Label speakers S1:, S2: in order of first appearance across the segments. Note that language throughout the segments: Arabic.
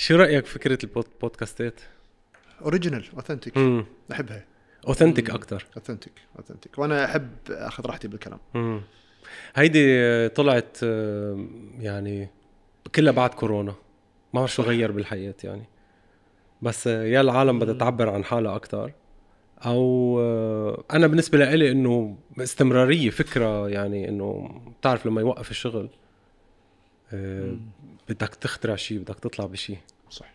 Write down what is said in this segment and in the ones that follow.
S1: شو رايك فكره البودكاستات؟
S2: اوريجينال اوثنتيك بحبها اوثنتيك اكثر اوثنتيك اوثنتيك وانا احب اخذ راحتي بالكلام
S1: مم. هيدي آه، طلعت آه، يعني كلها بعد كورونا ما بعرف شو غير بالحياه يعني بس آه، يا العالم بدها تعبر عن حالها اكثر او انا بالنسبه لإلي انه استمراريه فكره يعني انه بتعرف لما يوقف الشغل بدك تخترع شيء بدك تطلع بشيء صح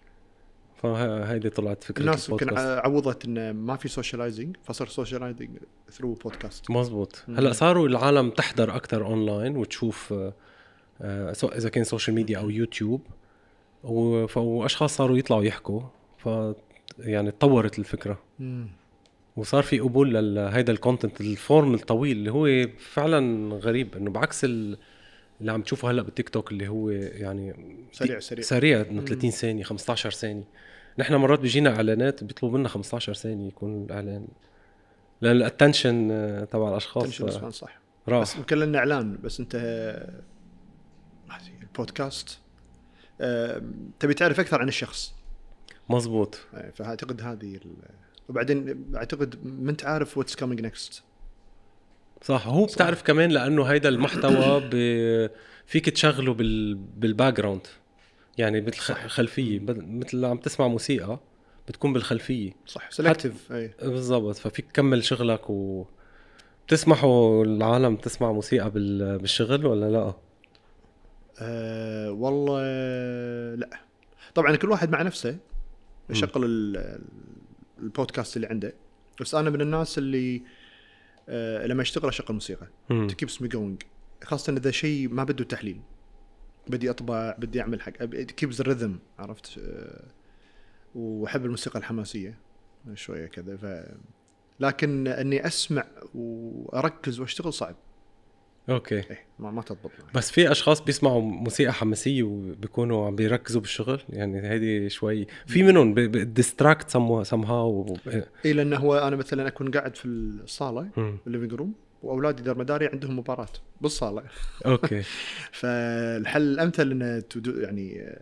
S1: فهيدي طلعت فكره الناس يمكن
S2: عوضت انه ما في سوشياليزنج فصار سوشياليزنج ثرو بودكاست مزبوط مم. هلا
S1: صاروا العالم تحضر اكثر اونلاين وتشوف آه، آه، سواء اذا كان سوشيال ميديا او يوتيوب واشخاص صاروا يطلعوا يحكوا ف يعني تطورت الفكره مم. وصار في قبول لهيدا الكونتنت الفورم الطويل اللي هو فعلا غريب انه بعكس ال... اللي عم تشوفه هلا بالتيك توك اللي هو يعني
S2: سريع سريع سريع 30
S1: ثانيه 15 ثانيه نحن مرات بيجينا اعلانات بيطلبوا منا 15 ثانيه يكون الاعلان لان الاتنشن آه، تبع الاشخاص آه، صح راح بس
S2: يمكن لنا اعلان بس انت البودكاست آه، تبي تعرف اكثر عن الشخص مزبوط إيه، فاعتقد هذه ال... وبعدين اعتقد ما انت عارف واتس كامينج نكست
S1: صح هو بتعرف صح. كمان لانه هيدا المحتوى ب... فيك تشغله بال... بالباك جراوند يعني بالخلفيه مثل عم تسمع موسيقى بتكون بالخلفيه صح سلكتيف حت... بالضبط ففيك تكمل شغلك و بتسمحوا العالم تسمع موسيقى بال... بالشغل ولا لا؟
S2: أه والله لا طبعا كل واحد مع نفسه يشغل البودكاست اللي عنده بس انا من الناس اللي أه آه، لما اشتغل اشغل الموسيقى تو كيبس مي جوينج خاصه اذا شيء ما بده تحليل بدي اطبع بدي اعمل حق كيبز الريذم عرفت آه، واحب الموسيقى الحماسيه شويه كذا ف لكن اني اسمع واركز واشتغل صعب اوكي إيه ما, ما تضبط معي.
S1: بس في اشخاص بيسمعوا موسيقى حماسيه وبيكونوا عم بيركزوا بالشغل يعني هذه شوي في منهم ديستراكت سم هاو
S2: اي لانه هو انا مثلا اكون قاعد في الصاله الليفنج روم واولادي دار مداري عندهم مباراه بالصاله اوكي فالحل الامثل انه يعني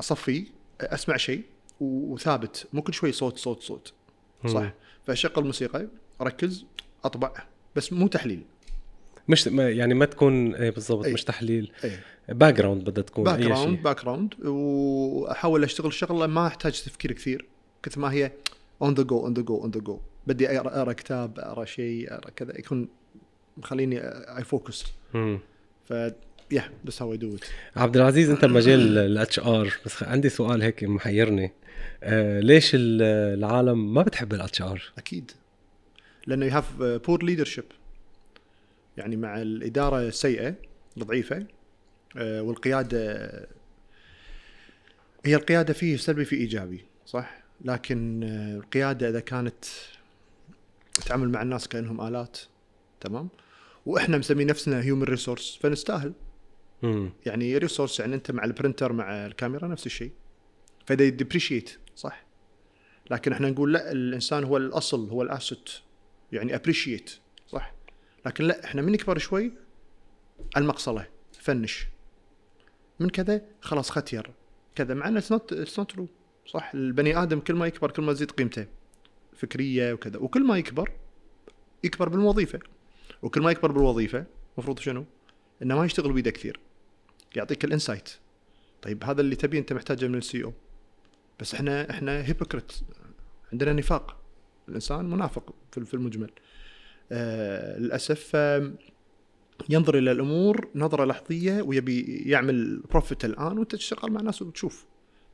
S2: اصفي اسمع شيء وثابت مو كل شوي صوت صوت صوت صح فاشغل موسيقى اركز اطبع بس مو تحليل مش يعني ما تكون إيه بالضبط أي. مش تحليل
S1: باك إيه. جراوند بدها تكون باك جراوند
S2: باك جراوند واحاول اشتغل شغله ما احتاج تفكير كثير كثر ما هي اون ذا جو اون ذا جو اون ذا جو بدي اقرا كتاب اقرا شيء اقرا كذا يكون مخليني اي فوكس ف يا بس هاو دو عبد العزيز انت بمجال
S1: الاتش ار بس عندي سؤال هيك محيرني آه ليش العالم ما بتحب الاتش ار؟ اكيد
S2: لانه يو هاف بور ليدرشيب يعني مع الاداره السيئه الضعيفه آه، والقياده هي القياده فيه سلبي في ايجابي صح لكن آه، القياده اذا كانت تتعامل مع الناس كانهم الات تمام واحنا مسمي نفسنا هيومن ريسورس فنستاهل مم. يعني ريسورس يعني انت مع البرنتر مع الكاميرا نفس الشيء فده ديبريشيت صح لكن احنا نقول لا الانسان هو الاصل هو الاسيت يعني ابريشيت لكن لا احنا من نكبر شوي المقصله فنش من كذا خلاص ختير كذا مع انه اتس نوت ترو صح البني ادم كل ما يكبر كل ما تزيد قيمته فكريه وكذا وكل ما يكبر يكبر بالوظيفه وكل ما يكبر بالوظيفه المفروض شنو؟ انه ما يشتغل بيده كثير يعطيك الانسايت طيب هذا اللي تبيه انت محتاجه من السي او بس احنا احنا هيبوكريت عندنا نفاق الانسان منافق في المجمل آه، للاسف ينظر الى الامور نظره لحظيه ويبي يعمل بروفيت الان وانت تشتغل مع ناس وتشوف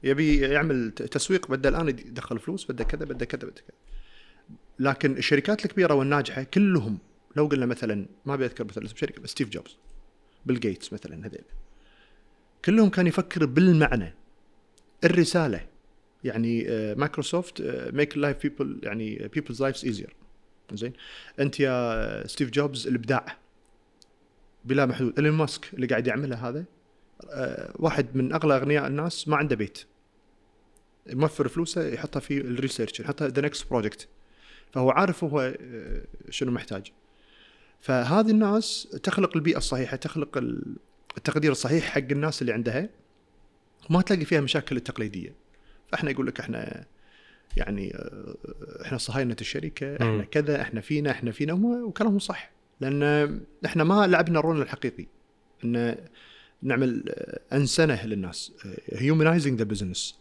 S2: يبي يعمل تسويق بدا الان يدخل فلوس بدا كذا بدا كذا بدا كذا لكن الشركات الكبيره والناجحه كلهم لو قلنا مثلا ما ابي اذكر مثلا اسم شركه بس ستيف جوبز بيل جيتس مثلا هذيل كلهم كان يفكر بالمعنى الرساله يعني آه، مايكروسوفت ميك لايف بيبل يعني بيبلز لايفز ايزير زين انت يا ستيف جوبز الابداع بلا محدود ايلون ماسك اللي قاعد يعمله هذا آه، واحد من اغلى اغنياء الناس ما عنده بيت يوفر فلوسه يحطها في الريسيرش يحطها ذا نكست بروجكت فهو عارف هو آه، شنو محتاج فهذه الناس تخلق البيئه الصحيحه تخلق التقدير الصحيح حق الناس اللي عندها ما تلاقي فيها مشاكل التقليديه فاحنا يقول لك احنا يعني آه، احنا صهاينه الشركه احنا كذا احنا فينا احنا فينا وكلامهم صح لان احنا ما لعبنا الرول الحقيقي ان نعمل آه، انسنه للناس هيومنايزنج ذا بزنس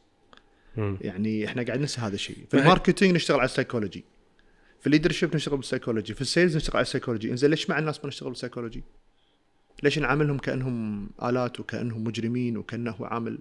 S2: يعني احنا قاعد ننسى هذا الشيء في الماركتينج نشتغل على السايكولوجي في الليدرشيب نشتغل بالسايكولوجي في السيلز نشتغل على السايكولوجي انزين ليش مع الناس ما نشتغل بالسايكولوجي ليش نعاملهم كانهم الات وكانهم مجرمين وكانه عامل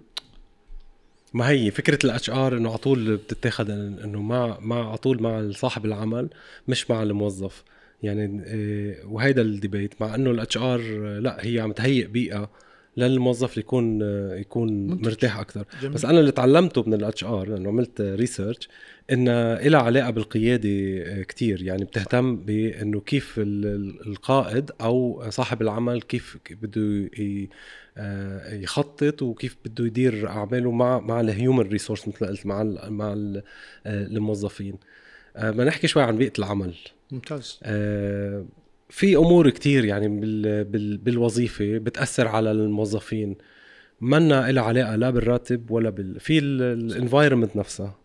S1: ما هي فكره الاتش ار انه على طول بتتاخذ انه مع مع على طول مع صاحب العمل مش مع الموظف يعني آه، وهيدا الديبيت مع انه الاتش ار لا هي عم تهيئ بيئه للموظف يكون يكون منتج. مرتاح اكثر جميل. بس انا اللي تعلمته من الاتش ار لانه عملت ريسيرش انها لها علاقه بالقياده آه، كثير يعني بتهتم بانه كيف القائد او صاحب العمل كيف بده آه، يخطط وكيف بده يدير اعماله مع مع الهيومن ريسورس مثل ما قلت مع الـ مع الـ آه، الموظفين بدنا نحكي شوي عن بيئه العمل ممتاز آه في امور كتير يعني بال بال بالوظيفه بتاثر على الموظفين منا لها علاقه لا بالراتب ولا بال في الانفايرمنت نفسها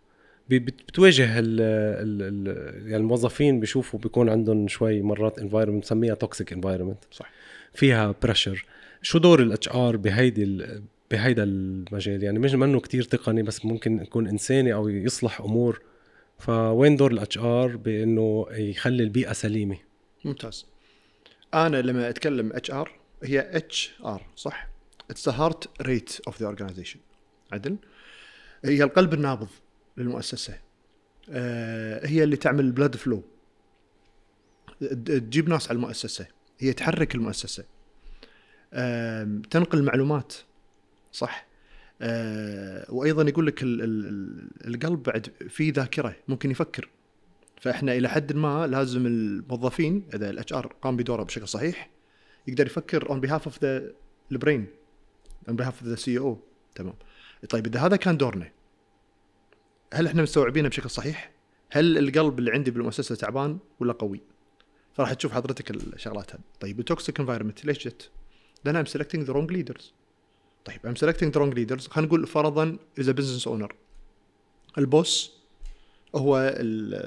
S1: بتواجه ال ال يعني الموظفين بيشوفوا بيكون عندهم شوي مرات انفايرمنت بنسميها توكسيك انفايرمنت صح فيها بريشر شو دور الاتش ار بهيدي بهيدا المجال يعني مش منه كتير تقني بس ممكن يكون انساني او يصلح امور فوين دور الاتش ار بانه يخلي البيئه سليمه
S2: ممتاز انا لما اتكلم اتش ار هي اتش ار صح؟ اتس ذا هارت ريت اوف ذا اورجنايزيشن عدل؟ هي القلب النابض للمؤسسه آه هي اللي تعمل البلاد فلو تجيب ناس على المؤسسه هي تحرك المؤسسه آه تنقل المعلومات صح؟ آه وايضا يقول لك القلب بعد فيه ذاكره ممكن يفكر فاحنا الى حد ما لازم الموظفين اذا الاتش ار قام بدوره بشكل صحيح يقدر يفكر اون بيهاف اوف ذا البرين اون بيهاف اوف ذا سي او تمام طيب اذا هذا كان دورنا هل احنا مستوعبينه بشكل صحيح؟ هل القلب اللي عندي بالمؤسسه تعبان ولا قوي؟ فراح تشوف حضرتك الشغلات هذه طيب التوكسيك انفايرمنت ليش جت؟ لان ام سيلكتنج ذا رونج ليدرز طيب ام سيلكتنج ذا رونج ليدرز خلينا نقول فرضا از بزنس اونر البوس هو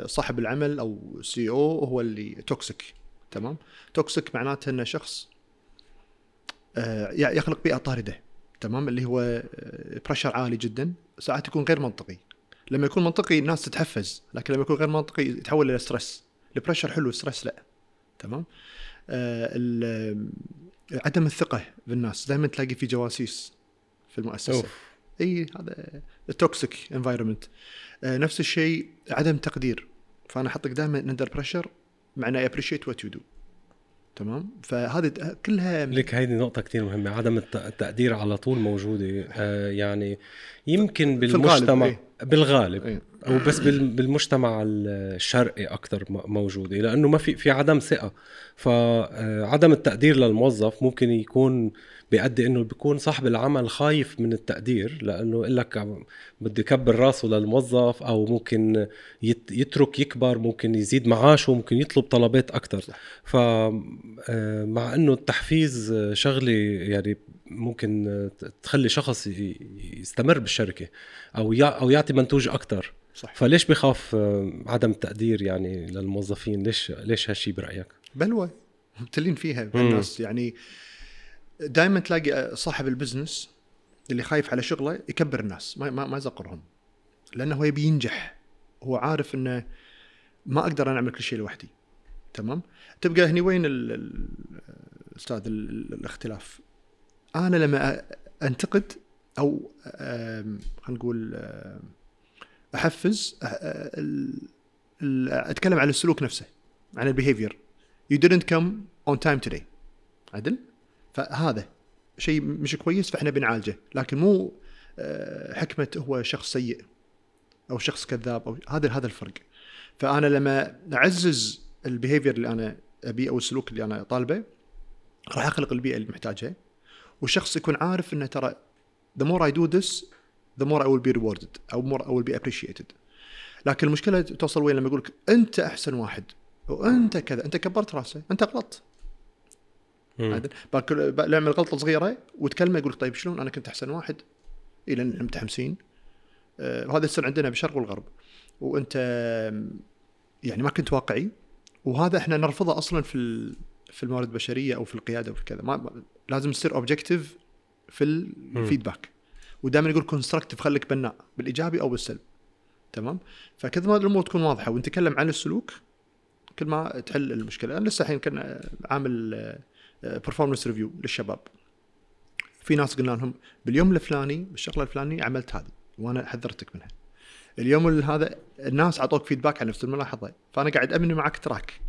S2: صاحب العمل او سي او e هو اللي توكسيك تمام توكسيك معناته انه شخص آه، يخلق بيئه طارده تمام اللي هو بريشر آه، عالي جدا ساعات يكون غير منطقي لما يكون منطقي الناس تتحفز لكن لما يكون غير منطقي يتحول الى ستريس البريشر حلو ستريس لا تمام آه، عدم الثقه بالناس دائما تلاقي في جواسيس في المؤسسه أوف. اي هذا توكسيك انفايرمنت آه، نفس الشيء عدم تقدير فانا احطك دائما اندر بريشر معناه اي ابريشيت وات يو دو تمام
S1: فهذه كلها لك هيدي نقطة كثير مهمة عدم التقدير على طول موجودة آه يعني يمكن بالمجتمع إيه. بالغالب إيه. او بس بالمجتمع الشرقي اكثر موجوده لانه ما في في عدم ثقه فعدم آه، التقدير للموظف ممكن يكون بيأدي انه بيكون صاحب العمل خايف من التقدير لانه يقول لك بدي كبر راسه للموظف او ممكن يترك يكبر ممكن يزيد معاشه ممكن يطلب طلبات اكثر فمع آه، انه التحفيز شغله يعني ممكن تخلي شخص يستمر بالشركه او او يعطي منتوج اكثر صح. فليش بخاف آه، عدم التقدير يعني للموظفين ليش ليش هالشيء
S2: برايك بلوى مبتلين فيها الناس يعني دائما تلاقي آه، صاحب البزنس اللي خايف على شغله يكبر الناس ما ما, ما يزقرهم لانه هو يبي ينجح هو عارف انه ما اقدر انا اعمل كل شيء لوحدي تمام تبقى هني وين الاستاذ آه، الاختلاف انا لما انتقد او خلينا نقول احفز آه، اتكلم عن السلوك نفسه عن البيهيفير يو didn't كم اون تايم توداي عدل فهذا شيء مش كويس فاحنا بنعالجه لكن مو آه، حكمه هو شخص سيء او شخص كذاب او هذا هذا الفرق فانا لما اعزز البيهيفير اللي انا ابيه او السلوك اللي انا طالبه راح اخلق البيئه اللي محتاجها والشخص يكون عارف انه ترى the more I do this the more I will be rewarded او more I will be appreciated لكن المشكله توصل وين لما يقول لك انت احسن واحد وانت كذا انت كبرت راسه انت غلطت نعمل غلطه صغيره وتكلمه يقول لك طيب شلون انا كنت احسن واحد الى إيه انت آه وهذا يصير عندنا بالشرق والغرب وانت يعني ما كنت واقعي وهذا احنا نرفضه اصلا في في الموارد البشريه او في القياده وفي كذا ما لازم تصير اوبجكتيف في الفيدباك ودائما يقول كونستركتيف خليك بناء بالايجابي او بالسلب تمام فكذا ما الامور تكون واضحه ونتكلم عن السلوك كل ما تحل المشكله انا لسه الحين كنا عامل برفورمنس آه، ريفيو للشباب في ناس قلنا لهم باليوم الفلاني بالشغله الفلانيه عملت هذه وانا حذرتك منها اليوم هذا الناس اعطوك فيدباك على نفس الملاحظه فانا قاعد ابني معك تراك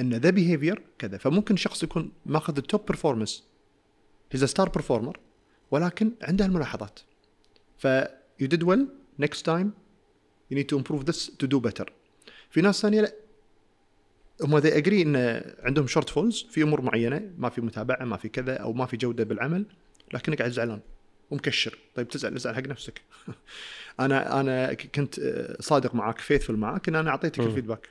S2: ان ذا بيهيفير كذا فممكن شخص يكون ماخذ التوب برفورمنس هيز ستار بيرفورمر ولكن عنده الملاحظات ف يو ديد ويل نكست تايم يو نيد تو امبروف ذس تو دو بيتر في ناس ثانيه لا هم ذي اجري ان عندهم شورت فولز في امور معينه ما في متابعه ما في كذا او ما في جوده بالعمل لكنك قاعد زعلان ومكشر طيب تزعل ازعل حق نفسك انا انا كنت آه، صادق معاك فيثفل معاك ان انا اعطيتك الفيدباك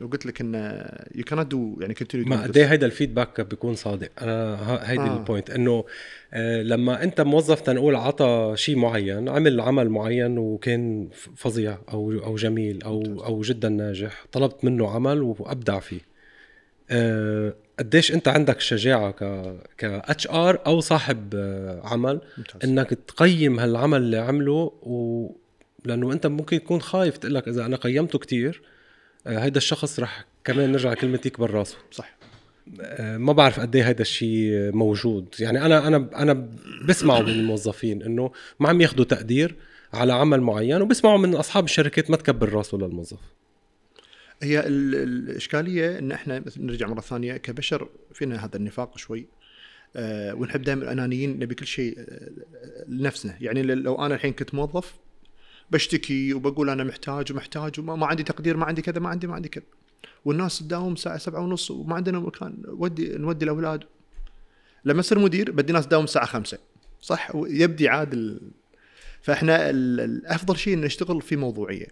S2: وقلت لك انه يو كانت دو يعني كونتينيو ما قد هيدا الفيدباك بيكون صادق
S1: انا هيدي آه. البوينت
S2: انه آه،
S1: لما انت موظف تنقول عطى شيء معين عمل عمل معين وكان فظيع او او جميل او او جدا ناجح طلبت منه عمل وابدع فيه قد آه، قديش انت عندك شجاعه ك ك اتش ار او صاحب آه، عمل ممتاز. انك تقيم هالعمل اللي عمله و لانه انت ممكن تكون خايف تقول لك اذا انا قيمته كثير آه، هيدا الشخص رح كمان نرجع لكلمه يكبر راسه صح آه، ما بعرف قد ايه هذا الشيء موجود يعني انا انا انا بسمعه من الموظفين انه ما عم ياخذوا تقدير على عمل معين وبسمعه من اصحاب الشركات ما تكبر راسه للموظف
S2: هي الاشكاليه ان احنا نرجع مره ثانيه كبشر فينا هذا النفاق شوي آه، ونحب دائما انانيين نبي كل شيء لنفسنا يعني لو انا الحين كنت موظف بشتكي وبقول انا محتاج ومحتاج وما ما عندي تقدير ما عندي كذا ما عندي ما عندي كذا والناس تداوم الساعه سبعة ونص وما عندنا مكان ودي نودي الاولاد لما اصير مدير بدي ناس تداوم الساعه خمسة صح ويبدي عاد فاحنا الافضل شيء ان نشتغل في موضوعيه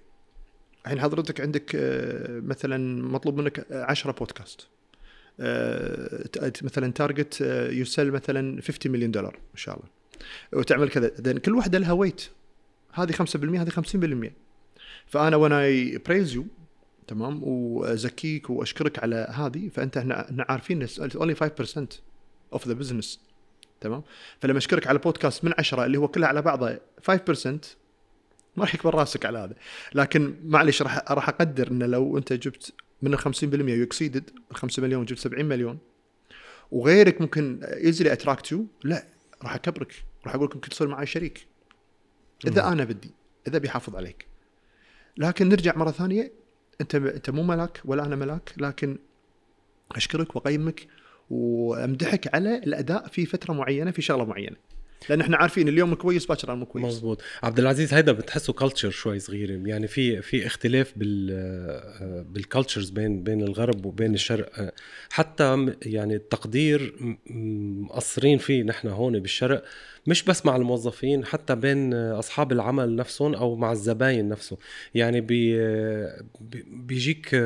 S2: الحين حضرتك عندك آه، مثلا مطلوب منك 10 بودكاست آه، مثلا تارجت آه، يسل مثلا 50 مليون دولار ان شاء الله وتعمل كذا كل واحده لها ويت هذه 5% هذه 50% فانا وانا اي بريز يو تمام وازكيك واشكرك على هذه فانت احنا عارفين اونلي 5% اوف ذا بزنس تمام فلما اشكرك على بودكاست من عشرة اللي هو كلها على بعضه 5% ما راح يكبر راسك على هذا لكن معلش راح راح اقدر انه لو انت جبت من ال 50% يو اكسيدد 5 مليون جبت 70 مليون وغيرك ممكن ايزلي اتراكت يو لا راح اكبرك راح اقول لك ممكن تصير معي شريك اذا مم. انا بدي اذا بيحافظ عليك لكن نرجع مره ثانيه انت انت مو ملاك ولا انا ملاك لكن اشكرك واقيمك وامدحك على الاداء في فتره معينه في شغله معينه لان احنا عارفين اليوم كويس باكر مو كويس مضبوط عبد العزيز هيدا بتحسه كلتشر شوي صغيره
S1: يعني في في اختلاف بال بالكلتشرز بين بين الغرب وبين الشرق حتى يعني التقدير مقصرين فيه نحن هون بالشرق مش بس مع الموظفين حتى بين اصحاب العمل نفسهم او مع الزباين نفسه يعني بي بيجيك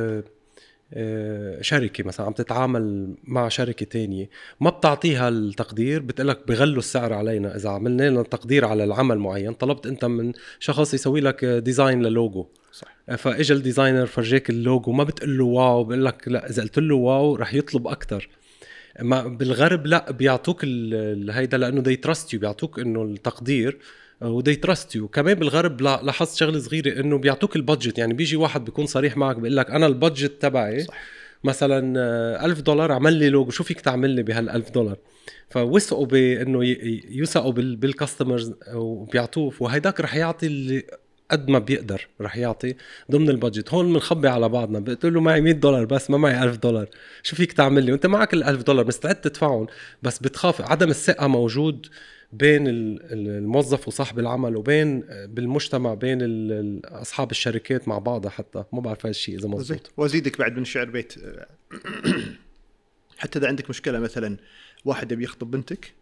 S1: آه، شركة مثلا عم تتعامل مع شركة تانية ما بتعطيها التقدير بتقلك بغلوا السعر علينا إذا عملنا لنا تقدير على العمل معين طلبت أنت من شخص يسوي لك ديزاين للوجو صح فاجى الديزاينر فرجيك اللوجو ما بتقول له واو بقول لك لا اذا قلت له واو رح يطلب اكثر ما بالغرب لا بيعطوك هيدا لانه دي تراست يو بيعطوك انه التقدير وذي تراست يو كمان بالغرب لاحظت شغله صغيره انه بيعطوك البادجت يعني بيجي واحد بيكون صريح معك بيقول لك انا البادجت تبعي صح. مثلا آه، ألف دولار عمل لي لوجو شو فيك تعمل لي بهال1000 دولار فوثقوا بانه يوثقوا بالكاستمرز وبيعطوه وهيداك رح يعطي اللي قد ما بيقدر رح يعطي ضمن البادجت هون بنخبي على بعضنا بتقول له معي 100 دولار بس ما معي 1000 دولار شو فيك تعمل لي وانت معك ال1000 دولار مستعد تدفعهم بس بتخاف عدم الثقه موجود بين الموظف وصاحب العمل وبين بالمجتمع بين اصحاب الشركات مع بعضها حتى ما بعرف هذا الشيء اذا مزبوط
S2: وازيدك بعد من شعر بيت حتى اذا عندك مشكله مثلا واحد يبي يخطب بنتك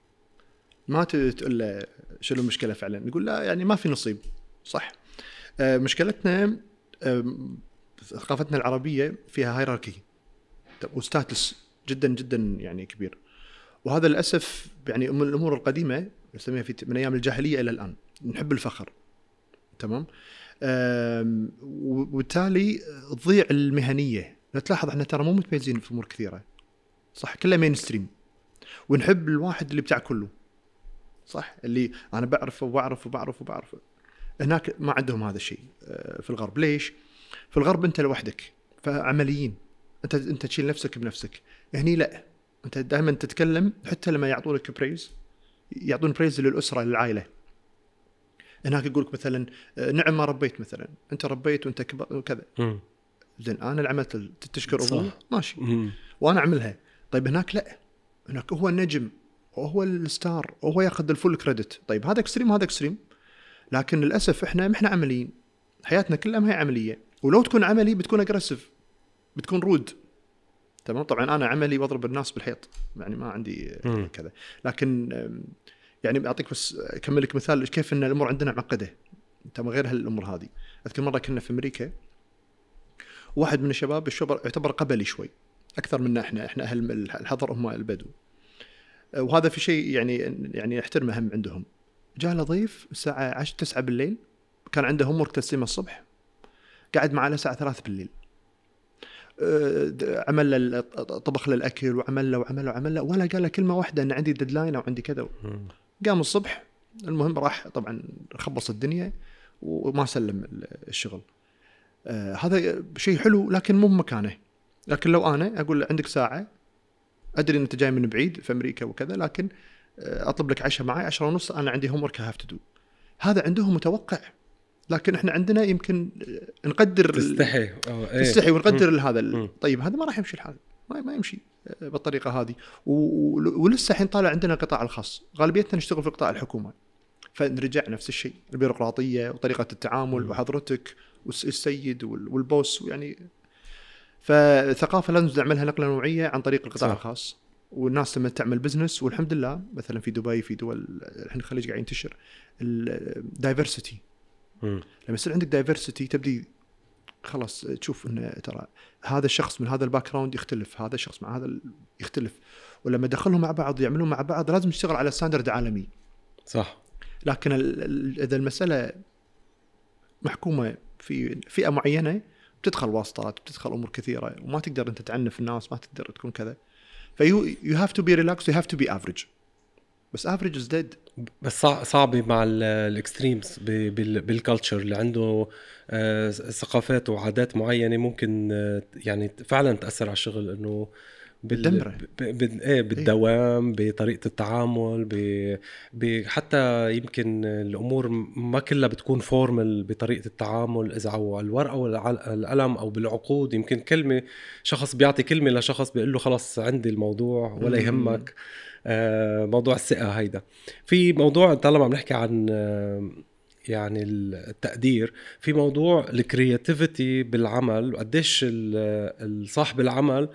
S2: ما تقول له شنو المشكله فعلا يقول لا يعني ما في نصيب صح آه، مشكلتنا آه، ثقافتنا العربيه فيها هيراركي وستاتس جدا جدا يعني كبير وهذا للاسف يعني من الامور القديمه نسميها في من ايام الجاهليه الى الان نحب الفخر تمام وبالتالي تضيع المهنيه لو تلاحظ احنا ترى مو متميزين في امور كثيره صح كله مين ستريم ونحب الواحد اللي بتاع كله صح اللي انا بعرفه وبعرف وبعرف وبعرف هناك ما عندهم هذا الشيء آه، في الغرب ليش؟ في الغرب انت لوحدك فعمليين انت انت تشيل نفسك بنفسك هني لا انت دائما تتكلم حتى لما يعطونك بريز يعطون بريز للاسره للعائله هناك يقول لك مثلا آه، نعم ما ربيت مثلا انت ربيت وانت كبرت وكذا زين انا اللي عملت تشكر ابوه ماشي مم. وانا اعملها طيب هناك لا هناك هو النجم وهو الستار وهو ياخذ الفول كريدت طيب هذا اكستريم وهذا اكستريم لكن للاسف احنا ما احنا عمليين حياتنا كلها ما هي عمليه ولو تكون عملي بتكون اجريسيف بتكون رود تمام طبعا انا عملي بضرب الناس بالحيط يعني ما عندي كذا لكن يعني اعطيك بس اكمل لك مثال كيف ان الامور عندنا معقده انت من غير هالامور هذه اذكر مره كنا في امريكا واحد من الشباب الشبر يعتبر قبلي شوي اكثر منا احنا احنا اهل الحضر هم البدو وهذا في شيء يعني يعني احترمه هم عندهم جاء له ضيف الساعه 10 9 بالليل كان عنده هومورك تسليمه الصبح قعد معاه لساعه 3 بالليل عمل طبخ له الاكل وعمل له وعمل له وعمل له ولا قال له كلمه واحده ان عندي ديدلاين او عندي كذا قام الصبح المهم راح طبعا خبص الدنيا وما سلم الشغل آه، هذا شيء حلو لكن مو بمكانه لكن لو انا اقول عندك ساعه ادري انت جاي من بعيد في امريكا وكذا لكن آه، اطلب لك عشاء معي 10 ونص انا عندي هوم ورك هاف تو دو هذا عندهم متوقع لكن احنا عندنا يمكن نقدر تستحي آه، ايه. تستحي ونقدر هذا طيب هذا ما راح يمشي الحال ما, يمشي آه، بالطريقه هذه ولسه الحين طالع عندنا القطاع الخاص غالبيتنا نشتغل في القطاع الحكومي فنرجع نفس الشيء البيروقراطيه وطريقه التعامل وحضرتك والسيد والبوس يعني فالثقافه لازم نعملها نقله نوعيه عن طريق القطاع صح. الخاص والناس لما تعمل بزنس والحمد لله مثلا في دبي في دول الحين الخليج قاعد ينتشر الدايفرسيتي لما يصير عندك دايفرسيتي تبدي خلاص تشوف انه ترى هذا الشخص من هذا الباك جراوند يختلف هذا الشخص مع هذا يختلف ولما دخلهم مع بعض يعملون مع بعض لازم يشتغل على ستاندرد عالمي صح لكن اذا المساله محكومه في فئه معينه بتدخل واسطات بتدخل امور كثيره وما تقدر انت تعنف الناس ما تقدر تكون كذا فيو يو هاف تو بي ريلاكس يو هاف تو بي افريج بس افريج از ديد
S1: بس صعبه مع الاكستريمز بالكالتشر اللي عنده آه، ثقافات وعادات معينه ممكن آه، يعني فعلا تاثر على الشغل انه بال... إيه،, ايه بالدوام بطريقه التعامل ب... ب... حتى يمكن الامور ما كلها بتكون فورمال بطريقه التعامل اذا على الورقه ولا على القلم او بالعقود يمكن كلمه شخص بيعطي كلمه لشخص بيقول له خلص عندي الموضوع ولا يهمك آه، موضوع الثقه هيدا في موضوع طالما عم نحكي عن آه، يعني التقدير في موضوع الكرياتيفيتي بالعمل وقديش آه، صاحب العمل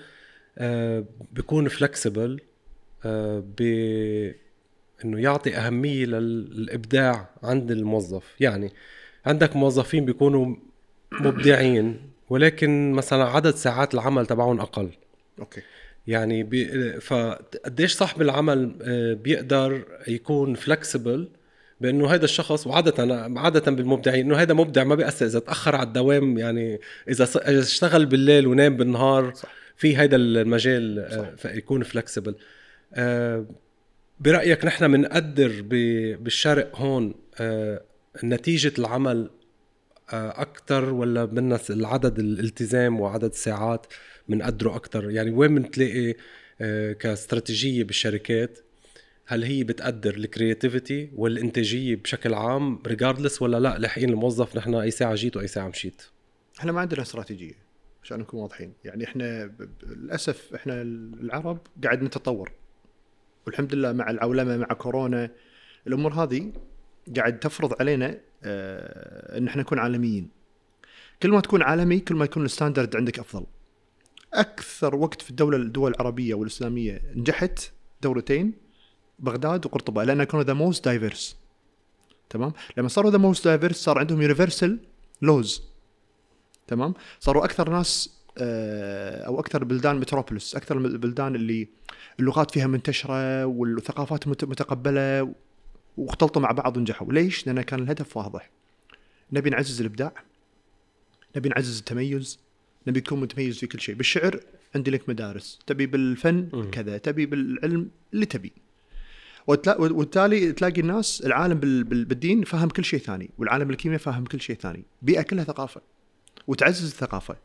S1: بيكون فلكسبل ب انه يعطي اهميه للابداع عند الموظف يعني عندك موظفين بيكونوا مبدعين ولكن مثلا عدد ساعات العمل تبعهم اقل اوكي يعني بي... فقديش صاحب العمل آه، بيقدر يكون فلكسبل بانه هذا الشخص وعاده عاده بالمبدعين انه هذا مبدع ما بيأثر اذا تاخر على الدوام يعني اذا اشتغل بالليل ونام بالنهار صح. في هذا المجال آه، صح. فيكون فلكسبل آه، برايك نحن بنقدر بالشرق هون نتيجه العمل اكثر ولا بدنا العدد الالتزام وعدد الساعات بنقدره اكثر يعني وين بنتلاقي آه، كاستراتيجيه بالشركات هل هي بتقدر الكرياتيفيتي والانتاجيه بشكل عام ريجاردلس ولا لا لحين الموظف نحن اي ساعه جيت واي ساعه مشيت
S2: احنا ما عندنا استراتيجيه عشان نكون واضحين يعني احنا للاسف احنا العرب قاعد نتطور والحمد لله مع العولمه مع كورونا الامور هذه قاعد تفرض علينا آه، ان احنا نكون عالميين كل ما تكون عالمي كل ما يكون الستاندرد عندك افضل اكثر وقت في الدوله الدول العربيه والاسلاميه نجحت دولتين بغداد وقرطبه لان كانوا ذا موست دايفيرس تمام لما صاروا ذا موست دايفيرس صار عندهم يونيفرسال لوز تمام صاروا اكثر ناس آه، او اكثر بلدان متروبوليس اكثر البلدان اللي اللغات فيها منتشره والثقافات متقبله واختلطوا مع بعض ونجحوا ليش لان كان الهدف واضح نبي نعزز الابداع نبي نعزز التميز نبي تكون متميز في كل شيء بالشعر عندي لك مدارس تبي بالفن م. كذا تبي بالعلم اللي تبي وبالتالي تلاقي الناس العالم بالدين فاهم كل شيء ثاني والعالم بالكيمياء فاهم كل شيء ثاني بيئه كلها ثقافه وتعزز الثقافه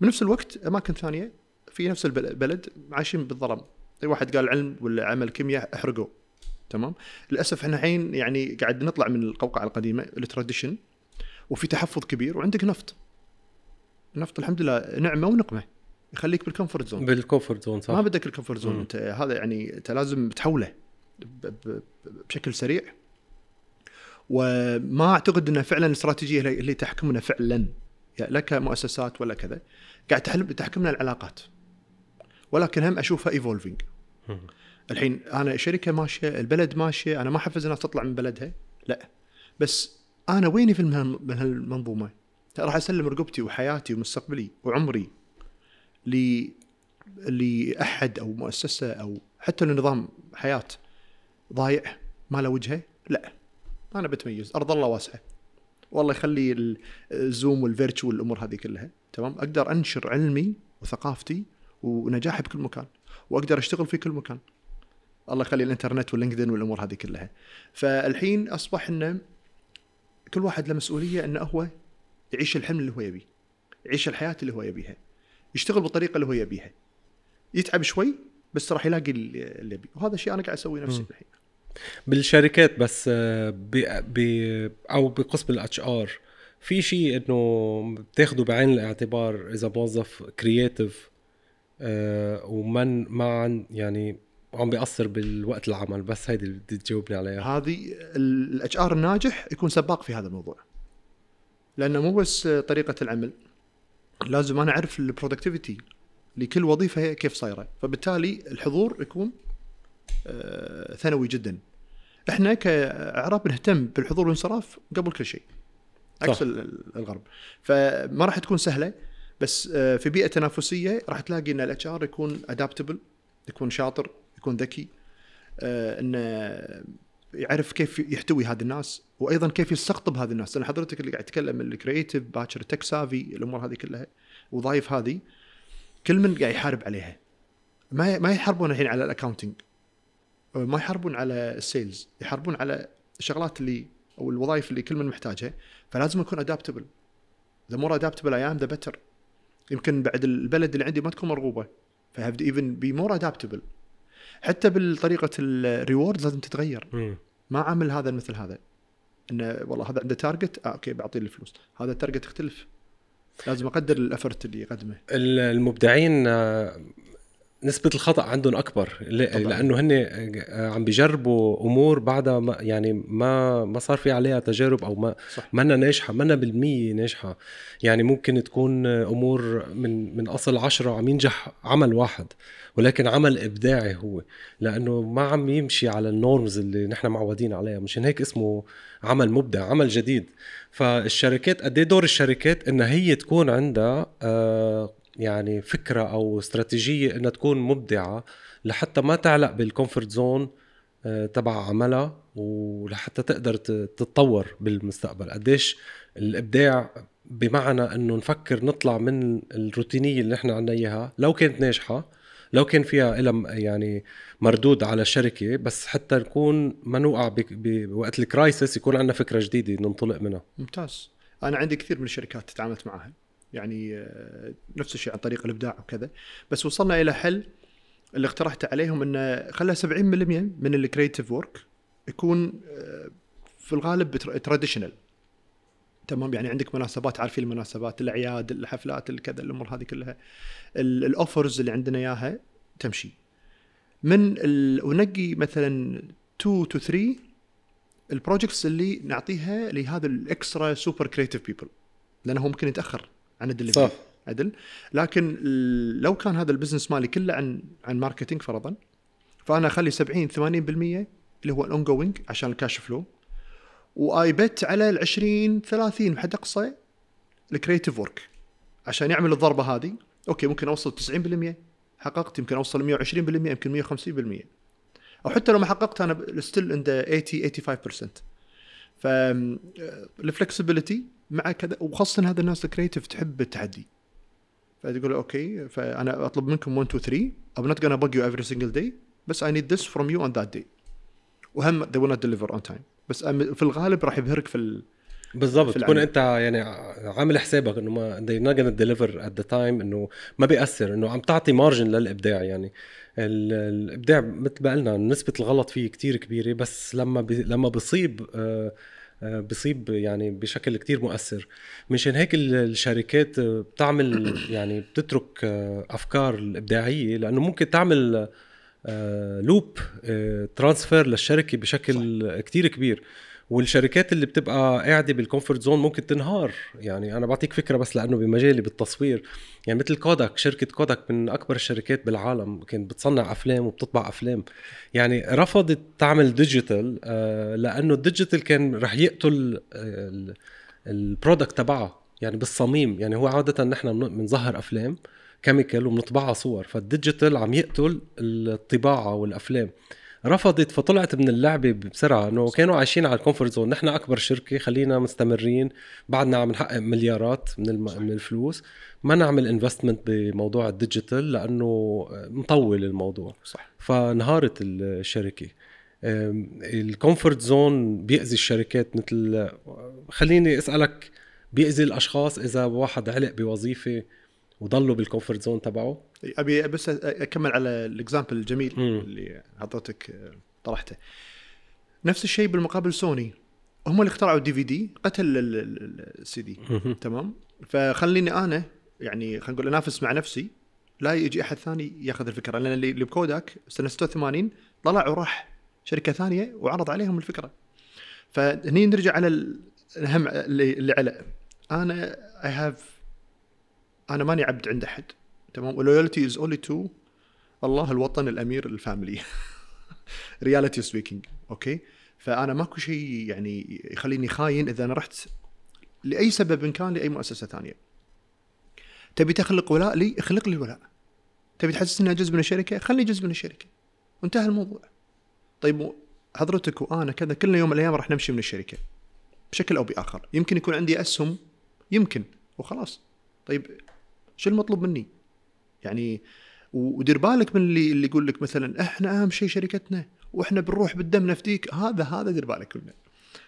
S2: بنفس الوقت اماكن ثانيه في نفس البلد عايشين بالظلام اي واحد قال علم ولا عمل كيمياء احرقوه تمام للاسف احنا الحين يعني قاعد نطلع من القوقعه القديمه التراديشن وفي تحفظ كبير وعندك نفط النفط الحمد لله نعمه ونقمه يخليك بالكومفورت زون بالكومفورت زون صح ما بدك الكومفورت زون انت هذا يعني انت لازم تحوله بشكل سريع وما اعتقد انه فعلا الاستراتيجيه اللي تحكمنا فعلا يعني لا كمؤسسات ولا كذا قاعد تحكمنا العلاقات ولكن هم اشوفها ايفولفينج الحين انا شركه ماشيه البلد ماشيه انا ما حفز الناس تطلع من بلدها لا بس انا ويني في من هالمنظومه راح اسلم رقبتي وحياتي ومستقبلي وعمري ل لاحد او مؤسسه او حتى لنظام حياه ضايع ما له وجهه لا انا بتميز ارض الله واسعه والله يخلي الزوم والفيرتشو والامور هذه كلها تمام اقدر انشر علمي وثقافتي ونجاحي بكل مكان واقدر اشتغل في كل مكان الله يخلي الانترنت واللينكدين والامور هذه كلها فالحين اصبح انه كل واحد له مسؤوليه انه هو يعيش الحلم اللي هو يبيه يعيش الحياه اللي هو يبيها يشتغل بالطريقه اللي هو يبيها يتعب شوي بس راح يلاقي اللي يبيه وهذا الشيء انا قاعد اسويه نفسي الحين
S1: بالشركات بس بي آه، بي او بقسم الاتش ار في شيء انه بتاخذه بعين الاعتبار اذا موظف كرييتيف آه، ومن ما عن يعني عم بيأثر بالوقت العمل بس هيدي اللي بدي تجاوبني عليها هذه
S2: الاتش ار الناجح يكون سباق في هذا الموضوع لانه مو بس طريقه العمل لازم انا اعرف البرودكتيفيتي لكل وظيفه هي كيف صايره فبالتالي الحضور يكون آه، ثانوي جدا احنا كاعراب نهتم بالحضور والانصراف قبل كل شيء عكس الغرب فما راح تكون سهله بس آه، في بيئه تنافسيه راح تلاقي ان الاتش ار يكون ادابتبل يكون شاطر يكون ذكي آه، انه يعرف كيف يحتوي هذه الناس وايضا كيف يستقطب هذه الناس لان حضرتك اللي قاعد تتكلم الكرييتيف باكر تك سافي الامور هذه كلها وظائف هذه كل من قاعد يحارب عليها ما ما يحاربون الحين على الاكونتنج أه، ما يحاربون على السيلز يحاربون على الشغلات اللي او الوظائف اللي كل من محتاجها فلازم نكون ادابتبل ذا مور ادابتبل اي ام ذا بتر يمكن بعد البلد اللي عندي ما تكون مرغوبه فاي هاف ايفن بي مور ادابتبل حتى بالطريقه الريورد لازم تتغير ما عامل هذا مثل هذا انه والله هذا عنده تارجت آه اوكي بعطيه الفلوس هذا التارجت يختلف لازم اقدر الافرت اللي يقدمه
S1: المبدعين آه، نسبة الخطأ عندهم أكبر لأنه هن عم بيجربوا أمور بعدها ما يعني ما ما صار في عليها تجارب أو ما صح. منا ناجحة منا بالمية ناجحة يعني ممكن تكون أمور من من أصل عشرة عم ينجح عمل واحد ولكن عمل إبداعي هو لأنه ما عم يمشي على النورمز اللي نحن معودين عليها مشان هيك اسمه عمل مبدع عمل جديد فالشركات قد إيه دور الشركات إن هي تكون عندها آه، يعني فكره او استراتيجيه انها تكون مبدعه لحتى ما تعلق بالكومفورت زون آه، تبع عملها ولحتى تقدر تتطور بالمستقبل قديش الابداع بمعنى انه نفكر نطلع من الروتينيه اللي نحن عنا اياها لو كانت ناجحه لو كان فيها لها يعني مردود على الشركه بس حتى نكون ما نوقع بوقت الكرايسس يكون عندنا فكره جديده ننطلق منها
S2: ممتاز انا عندي كثير من الشركات تعاملت معها يعني آه، نفس الشيء عن طريق الابداع وكذا بس وصلنا الى حل اللي اقترحته عليهم انه خلى 70% من الكريتيف ورك يكون آه، في الغالب تراديشنال تمام يعني عندك مناسبات عارفين المناسبات الاعياد الحفلات الكذا الامور هذه كلها الاوفرز اللي عندنا اياها تمشي من ونقي مثلا 2 تو 3 البروجكتس اللي نعطيها لهذا الاكسترا سوبر كريتيف بيبل لانه ممكن يتاخر عن الدليفري صح عدل لكن لو كان هذا البزنس مالي كله عن عن ماركتينج فرضا فانا اخلي 70 80% اللي هو الاون جوينج عشان الكاش فلو واي بت على ال 20 30 بحد اقصى الكريتيف ورك عشان يعمل الضربه هذه اوكي ممكن اوصل 90% حققت يمكن اوصل 120% يمكن 150% او حتى لو ما حققت انا ستيل عند 80 85% فالفلكسبيتي مع كذا وخاصه هذا الناس الكريتيف تحب التحدي فتقول اوكي فانا اطلب منكم 1 2 3 I'm not gonna bug you every single day بس I need this from you on that day وهم they will not deliver on time بس في الغالب راح يبهرك في ال... بالضبط تكون انت
S1: يعني عامل حسابك انه ما they're not gonna deliver at the time انه ما بيأثر انه عم تعطي مارجن للابداع يعني الابداع مثل ما قلنا نسبه الغلط فيه كتير كبيره بس لما بي لما بصيب آه بصيب يعني بشكل كتير مؤثر مشان هيك الشركات بتعمل يعني بتترك آه، افكار الابداعيه لانه ممكن تعمل لوب آه، ترانسفير آه، للشركه بشكل كتير كبير والشركات اللي بتبقى قاعده بالكومفورت زون ممكن تنهار يعني انا بعطيك فكره بس لانه بمجالي بالتصوير يعني مثل كوداك شركه كوداك من اكبر الشركات بالعالم كانت بتصنع افلام وبتطبع افلام يعني رفضت تعمل ديجيتال آه، لانه الديجيتال كان رح يقتل آه، البرودكت تبعها يعني بالصميم يعني هو عاده نحن بنظهر افلام كيميكال وبنطبعها صور فالديجيتال عم يقتل الطباعه والافلام رفضت فطلعت من اللعبه بسرعه انه كانوا عايشين على الكومفورت زون نحن اكبر شركه خلينا مستمرين بعدنا عم نحقق مليارات من الم... من الفلوس ما نعمل انفستمنت بموضوع الديجيتال لانه مطول الموضوع صح فانهارت الشركه الكومفورت زون بيأذي الشركات مثل خليني اسالك بيأذي الاشخاص اذا
S2: واحد علق بوظيفه وضلوا بالكومفورت زون تبعه ابي بس اكمل على الاكزامبل الجميل مم. اللي اعطيتك طرحته نفس الشيء بالمقابل سوني هم اللي اخترعوا الدي في دي قتل السي دي تمام فخليني انا يعني خلينا نقول انافس مع نفسي لا يجي احد ثاني ياخذ الفكره لان اللي بكوداك سنه 86 طلع وراح شركه ثانيه وعرض عليهم الفكره فهني نرجع على الهم اللي, اللي على انا اي هاف انا ماني عبد عند احد تمام ولويالتي از اونلي تو الله الوطن الامير الفاملي رياليتي سبيكينج اوكي فانا ماكو شيء يعني يخليني خاين اذا انا رحت لاي سبب إن كان لاي مؤسسه ثانيه تبي تخلق ولاء لي اخلق لي الولاء تبي تحسسني اني جزء من الشركه خلي جزء من الشركه وانتهى الموضوع طيب حضرتك وانا كذا كلنا يوم من الايام راح نمشي من الشركه بشكل او باخر يمكن يكون عندي اسهم يمكن وخلاص طيب شو المطلوب مني يعني ودير بالك من اللي اللي يقول لك مثلا احنا اهم شيء شركتنا واحنا بنروح بالدم نفديك هذا هذا دير بالك منه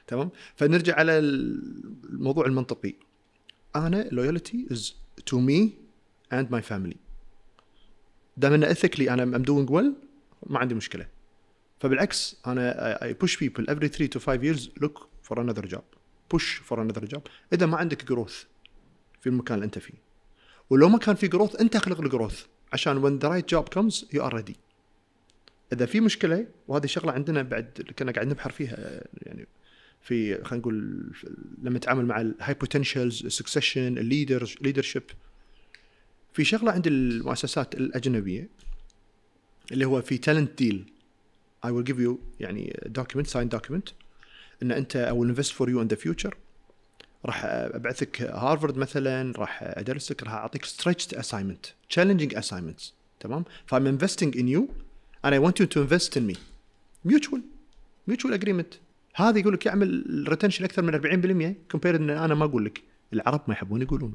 S2: تمام فنرجع على الموضوع المنطقي انا لويالتي از تو مي اند ماي فاملي دام انه اثيكلي انا ام دوينج ويل ما عندي مشكله فبالعكس انا اي بوش بيبل افري 3 تو 5 ييرز لوك فور انذر جوب بوش فور انذر جوب اذا ما عندك جروث في المكان اللي انت فيه ولو ما كان في جروث انت اخلق الجروث عشان وين ذا رايت جوب كمز يو ار ريدي اذا في مشكله وهذه شغله عندنا بعد كنا قاعد نبحر فيها يعني في خلينا نقول لما نتعامل مع الهاي بوتنشلز سكسيشن الليدرز شيب في شغله عند المؤسسات الاجنبيه اللي هو في تالنت ديل اي ويل جيف يو يعني دوكيمنت ساين دوكيمنت ان انت ويل انفست فور يو ان ذا فيوتشر راح ابعثك هارفرد مثلا راح ادرسك راح اعطيك ستريتشد اساينمنت تشالنجينج اساينمنتس تمام فايم انفستنج ان يو اند اي ونت يو تو انفست ان مي ميوتشوال ميوتشوال اجريمنت هذا يقول لك يعمل الريتنشن اكثر من 40% كومبير ان انا ما اقول لك العرب ما يحبون يقولون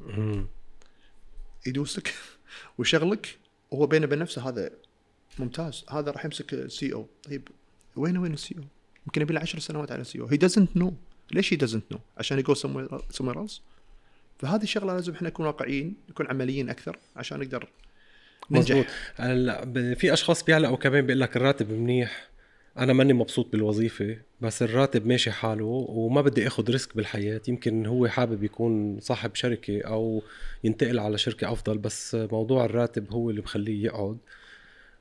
S2: يدوسك وشغلك وهو بينه بين نفسه هذا ممتاز هذا راح يمسك سي او e طيب وين وين السي او؟ e يمكن يبي له 10 سنوات على سي او هي دزنت نو ليش هي دزنت نو؟ عشان يجو سمير ايلس فهذه الشغله لازم احنا نكون واقعيين نكون عمليين اكثر عشان نقدر مزبوط في
S1: اشخاص بيعلقوا كمان بيقول لك الراتب منيح انا ماني مبسوط بالوظيفه بس الراتب ماشي حاله وما بدي اخذ ريسك بالحياه يمكن هو حابب يكون صاحب شركه او ينتقل على شركه افضل بس موضوع الراتب هو اللي بخليه يقعد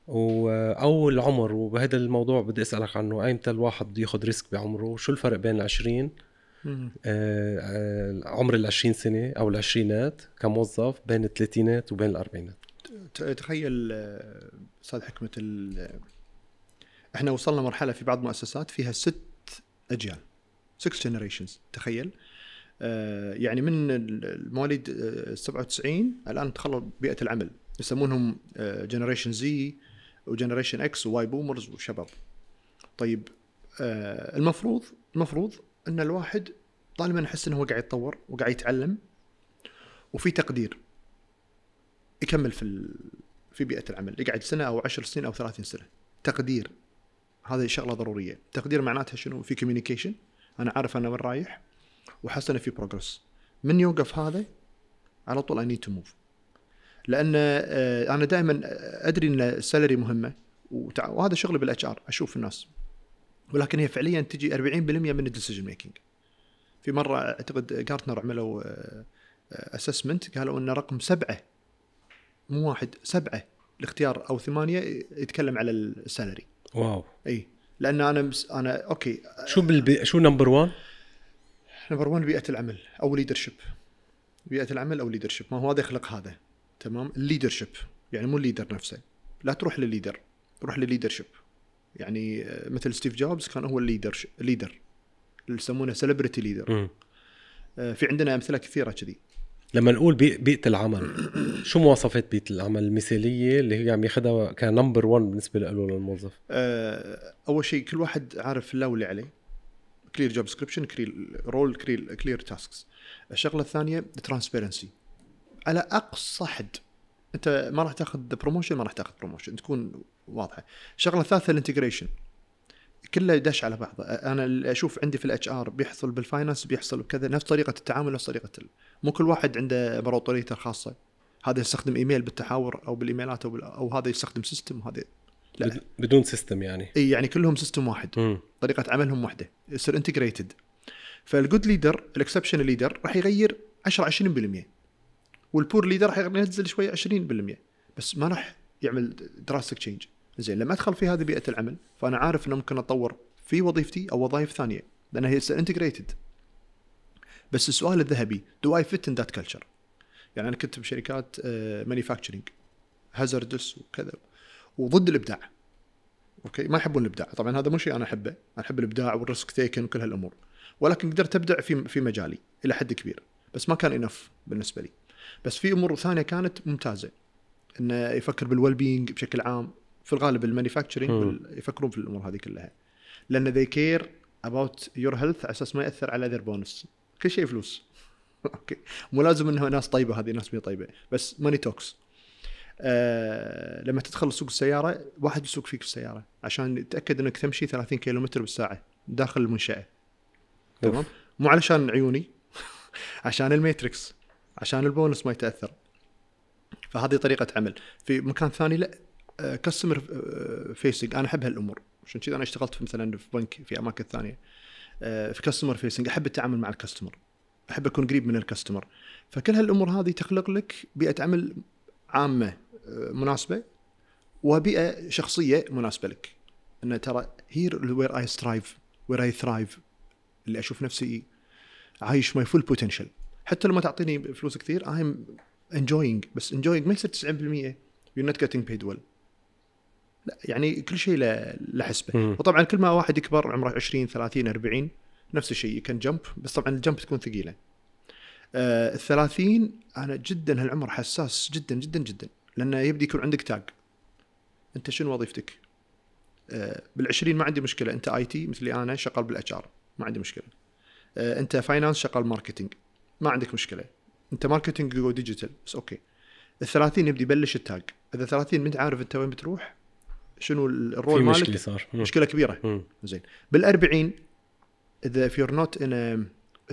S1: او العمر وبهذا الموضوع بدي اسالك عنه ايمتى الواحد بده ياخذ ريسك بعمره شو الفرق بين ال20 آه،, آه عمر ال 20 سنه او العشرينات كموظف بين الثلاثينات وبين الاربعينات
S2: تخيل آه، استاذ حكمه احنا وصلنا مرحله في بعض المؤسسات فيها ست اجيال 6 جنريشنز تخيل آه، يعني من المواليد 97 الان دخلوا بيئه العمل يسمونهم جنريشن زي وجنريشن اكس وواي بومرز وشباب طيب آه المفروض المفروض ان الواحد طالما نحس انه هو قاعد يتطور وقاعد يتعلم وفي تقدير يكمل في في بيئه العمل يقعد سنه او عشر سنين او ثلاثين سنه تقدير هذه شغله ضروريه تقدير معناتها شنو في كوميونيكيشن انا عارف انا وين رايح وحاسس انه في بروجرس من يوقف هذا على طول اي نيد تو موف لان آه، انا دائما ادري ان السالري مهمه وهذا شغلي بالاتش ار اشوف الناس ولكن هي فعليا تجي 40% من الديسيجن ميكينج في مره اعتقد جارتنر عملوا اسسمنت آه، قالوا ان رقم سبعه مو واحد سبعه الاختيار او ثمانيه يتكلم على السالري واو اي لان انا مس... انا اوكي شو بالبي... شو نمبر 1 نمبر 1 بيئه العمل او ليدرشيب بيئه العمل او ليدرشيب ما هو هذا يخلق هذا تمام الليدرشيب يعني مو الليدر نفسه لا تروح للليدر روح للليدرشيب يعني آه، مثل ستيف جوبز كان هو الليدر ليدر اللي يسمونه سيلبرتي ليدر آه، في عندنا امثله كثيره كذي لما نقول
S1: بيئه العمل شو مواصفات بيئه العمل المثاليه اللي هي عم ياخذها كنمبر 1 بالنسبه له للموظف
S2: آه، اول شيء كل واحد عارف له واللي عليه كلير جوب سكريبشن كلير رول كلير تاسكس الشغله الثانيه ترانسبيرنسي على اقصى حد انت ما راح تاخذ بروموشن ما راح تاخذ بروموشن تكون واضحه الشغله الثالثه الانتجريشن كله يدش على بعضه انا اللي اشوف عندي في الاتش ار بيحصل بالفاينانس بيحصل بكذا نفس طريقه التعامل نفس طريقه ال... مو كل واحد عنده امبراطوريته الخاصه هذا يستخدم ايميل بالتحاور او بالايميلات او, بال... أو هذا يستخدم سيستم وهذا لا بدون سيستم يعني اي يعني كلهم سيستم واحد م. طريقه عملهم واحده يصير انتجريتد فالجود ليدر الاكسبشن ليدر راح يغير 10 20% والبور ليدر راح ينزل شويه 20% بس ما راح يعمل دراستك تشينج زين لما ادخل في هذه بيئه العمل فانا عارف انه ممكن اتطور في وظيفتي او وظائف ثانيه لان هي انتجريتد بس السؤال الذهبي دو اي فيت ان ذات كلتشر يعني انا كنت بشركات مانيفاكتشرنج آه، هازاردس وكذا وضد الابداع اوكي ما يحبون الابداع طبعا هذا مو شيء انا احبه انا احب الابداع والريسك تيكن وكل هالامور ولكن قدرت ابدع في في مجالي الى حد كبير بس ما كان انف بالنسبه لي بس في امور ثانيه كانت ممتازه انه يفكر بالويل بينج بشكل عام في الغالب المانيفاكتشرنج يفكرون في الامور هذه كلها لان ذي كير اباوت يور هيلث على اساس ما ياثر على ذير بونس كل شيء فلوس اوكي مو لازم انها ناس طيبه هذه ناس مي طيبه بس ماني توكس آه لما تدخل سوق السياره واحد يسوق فيك السياره عشان يتاكد انك تمشي 30 متر بالساعه داخل المنشاه تمام مو علشان عيوني عشان الميتريكس عشان البونص ما يتاثر فهذه طريقه عمل في مكان ثاني لا كاستمر آه، فيسنج آه، انا احب هالامور عشان كذا انا اشتغلت مثلا في بنك في اماكن ثانيه آه، في كاستمر فيسنج احب التعامل مع الكاستمر احب اكون قريب من الكاستمر فكل هالامور هذه تخلق لك بيئه عمل عامه مناسبه وبيئه شخصيه مناسبه لك ان ترى هير وير اي سترايف وير اي ثرايف اللي اشوف نفسي عايش ماي فول بوتنشل حتى لو ما تعطيني فلوس كثير ام انجوينج بس انجوينج ما يصير 90% يو نوت جيتنج بيد ويل لا يعني كل شيء له حسبه وطبعا كل ما واحد يكبر عمره 20 30 40 نفس الشيء كان جمب بس طبعا الجمب تكون ثقيله آه، ال 30 انا جدا هالعمر حساس جدا جدا جدا لانه يبدي يكون عندك تاج انت شنو وظيفتك؟ آه، بال 20 ما عندي مشكله انت اي تي مثلي انا شغال بالاتش ار ما عندي مشكله آه، انت فاينانس شغال ماركتينج ما عندك مشكله انت ماركتنج جو ديجيتال بس اوكي ال 30 يبدي يبلش التاج اذا 30 ما انت عارف انت وين بتروح شنو الرول مالك مشكله صار مشكله كبيره زين بال 40 اذا if you're not in a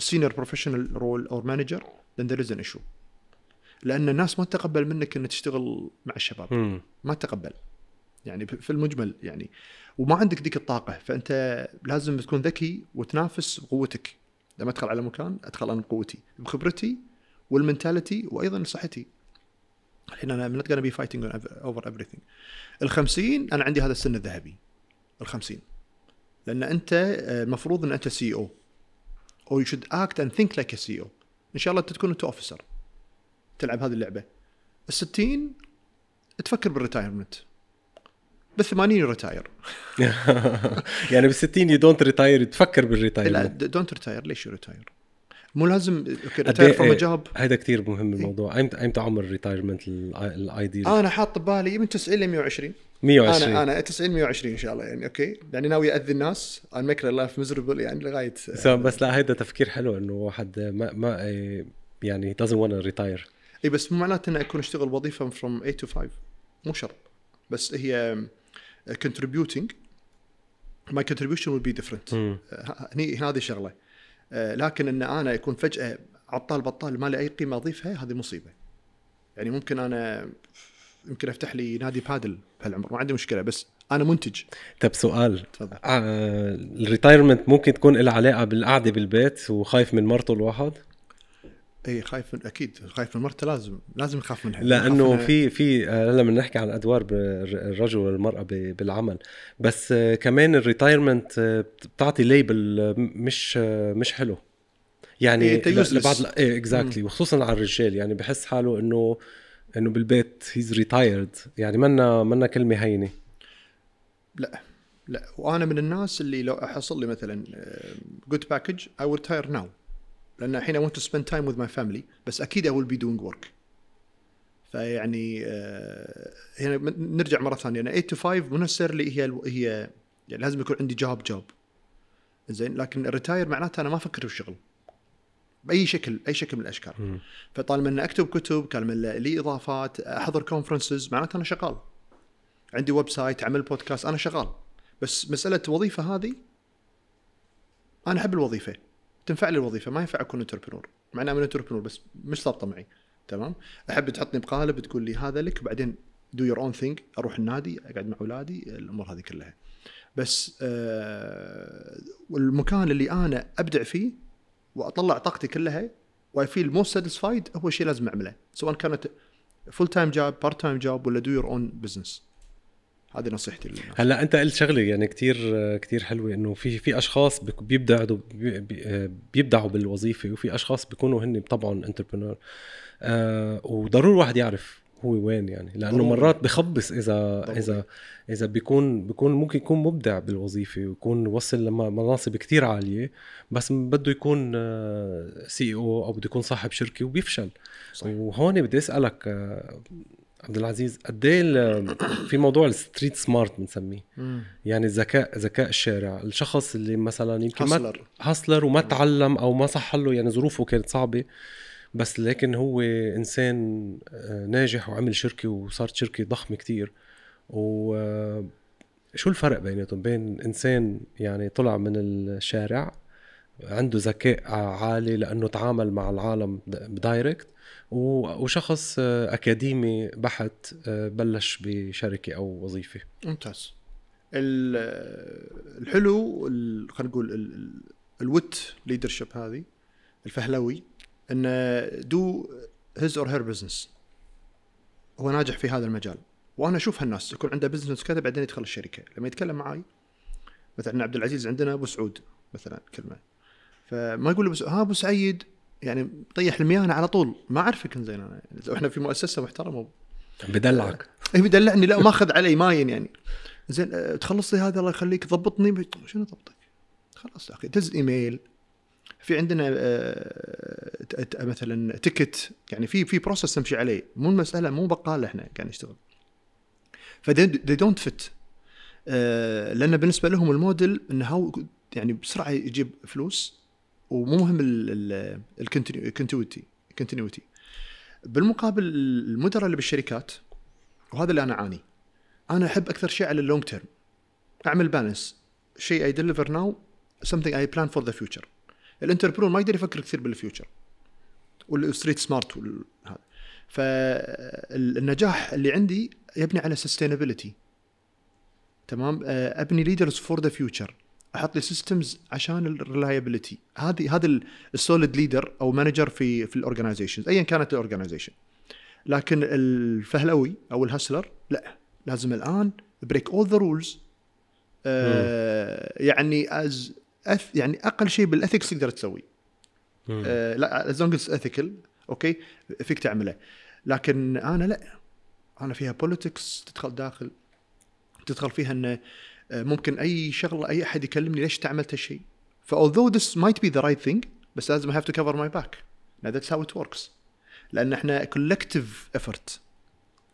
S2: senior professional role or manager then there is an issue لان الناس ما تتقبل منك انك تشتغل مع الشباب مم. ما تتقبل يعني في المجمل يعني وما عندك ذيك الطاقه فانت لازم تكون ذكي وتنافس بقوتك لما ادخل على مكان ادخل انا بقوتي بخبرتي والمنتاليتي وايضا صحتي الحين انا I'm بي فايتنج اوفر fighting everything ال 50 انا عندي هذا السن الذهبي ال 50 لان انت المفروض آه، ان انت سي او او يو شود اكت اند ثينك لايك سي او ان شاء الله انت تكون انت اوفيسر تلعب هذه اللعبه ال 60 تفكر بالريتايرمنت بال 80 ريتاير
S1: يعني بال 60 يو دونت ريتاير تفكر بالريتاير لا
S2: دونت ريتاير ليش ريتاير؟ مو لازم اوكي ريتاير فروم جوب
S1: هذا كثير مهم إيه. الموضوع ايمتى ايمتى عمر الريتايرمنت الايديال انا
S2: حاط ببالي من 90 ل 120 120 انا انا 90 120 ان شاء الله يعني اوكي يعني ناوي اذي الناس ان ميك لايف ميزربل يعني لغايه
S1: بس لا هذا تفكير حلو انه واحد ما ما إيه، يعني دازنت want ريتاير
S2: اي بس مو معناته انه اكون اشتغل وظيفه فروم 8 تو 5 مو شرط بس هي كونتريبيوتنج ماي كونتريبيوشن ويل بي ديفرنت هني هذه الشغله uh, لكن ان انا يكون فجاه عطال بطال ما لي اي قيمه اضيفها هذه مصيبه يعني ممكن انا يمكن افتح لي نادي بادل بهالعمر ما عندي مشكله بس انا منتج طب سؤال تفضل آه، الريتايرمنت ممكن تكون لها علاقه
S1: بالقعده بالبيت وخايف من مرته الواحد
S2: اي خايف من اكيد خايف من مرته لازم لازم يخاف منها لانه في
S1: في هلا آه، بنحكي عن ادوار الرجل والمراه بالعمل بس آه، كمان الريتايرمنت آه، بتعطي ليبل مش مش حلو يعني إيه لبعض ايه اكزاكتلي وخصوصا على الرجال يعني بحس حاله انه انه بالبيت هيز ريتايرد يعني منا منا كلمه هينه
S2: لا لا وانا من الناس اللي لو احصل لي مثلا جود باكج اي ريتاير ناو لان الحين اي ونت تو سبند تايم وذ ماي فاميلي بس اكيد اي ويل بي دوينج ورك فيعني آه، هنا نرجع مره ثانيه انا 8 تو 5 مو نسرلي هي هي يعني لازم يكون عندي جوب جوب زين لكن الريتاير معناته انا ما افكر في الشغل باي شكل اي شكل من الاشكال فطالما اني اكتب كتب طالما لي اضافات احضر كونفرنسز معناته انا شغال عندي ويب سايت عمل بودكاست انا شغال بس مساله وظيفه هذه انا احب الوظيفه تنفع لي الوظيفه ما ينفع اكون انتربرنور مع اني انتربرنور بس مش ضابطه معي تمام احب تحطني بقالب تقول لي هذا لك بعدين دو يور اون ثينج اروح النادي اقعد مع اولادي الامور هذه كلها بس والمكان آه، اللي انا ابدع فيه واطلع طاقتي كلها واي فيل مو ساتيسفايد هو شيء لازم اعمله سواء كانت فول تايم جاب بارت تايم جاب ولا دو يور اون بزنس هذه نصيحتي للناس
S1: هلا انت قلت شغله يعني كثير كثير حلوه انه في في اشخاص بيبدعوا بيبدعوا بالوظيفه وفي اشخاص بيكونوا هن بطبعهم انتربرنور آه وضروري الواحد يعرف هو وين يعني لانه ضروري. مرات بخبص اذا ضروري. اذا اذا بيكون بيكون ممكن يكون مبدع بالوظيفه ويكون وصل لمناصب كثير عاليه بس بده يكون سي آه، او e او بده يكون صاحب شركه وبيفشل صحيح. وهون بدي اسالك آه، عبد العزيز قد إيه في موضوع الستريت سمارت بنسميه يعني ذكاء ذكاء الشارع الشخص اللي مثلا يمكن هاسلر هاسلر وما تعلم او ما صح له يعني ظروفه كانت صعبه بس لكن هو انسان آه، ناجح وعمل شركه وصارت شركه ضخمه كتير و آه، شو الفرق بيناتهم بين انسان يعني طلع من الشارع عنده ذكاء عالي لانه تعامل مع العالم دايركت وشخص اكاديمي بحت آه، بلش بشركه او وظيفه
S2: ممتاز الحلو خلينا نقول الوت ليدرشيب هذه الفهلوي انه دو هيز اور هير بزنس هو ناجح في هذا المجال وانا اشوف هالناس يكون عنده بزنس كذا بعدين يدخل الشركه لما يتكلم معي مثلا عبد العزيز عندنا ابو سعود مثلا كلمه فما يقول بس ها ابو سعيد يعني طيح المياه انا على طول ما اعرفك زين انا احنا في مؤسسه محترمه بدلعك اي بدلعني لا ماخذ علي ماين يعني زين أه، تخلص لي هذا الله يخليك ضبطني شنو ضبطك؟ خلاص اخي دز ايميل في عندنا أه، مثلا تكت يعني في في بروسس نمشي عليه مو المساله مو بقاله احنا قاعد نشتغل ف they don't fit أه، لان بالنسبه لهم الموديل انه يعني بسرعه يجيب فلوس ومو مهم الكونتينيوتي كونتينيوتي بالمقابل المدراء اللي بالشركات وهذا اللي انا اعاني انا احب اكثر شيء على اللونج تيرم اعمل بالانس شيء اي ديليفر ناو سمثينج اي بلان فور ذا فيوتشر الانتربرون ما يقدر يفكر كثير بالفيوتشر والستريت سمارت هذا فالنجاح اللي عندي يبني على سستينابيلتي تمام ابني ليدرز فور ذا فيوتشر احط لي سيستمز عشان الريلايبيلتي هذه هذا السوليد ليدر او مانجر في في الاورجنايزيشن ايا كانت الاورجنايزيشن لكن الفهلوي او الهسلر لا لازم الان بريك اول ذا رولز يعني از أث يعني اقل شيء بالاثكس تقدر تسويه آه لا از لونج اثيكال اوكي فيك تعمله لكن انا لا انا فيها بوليتكس تدخل داخل تدخل فيها انه آه، ممكن اي شغله اي احد يكلمني ليش انت عملت هالشيء فاولذو ذس مايت بي ذا رايت ثينج بس لازم هاف تو كفر ماي باك ذاتس هاو ات وركس لان احنا كولكتيف ايفورت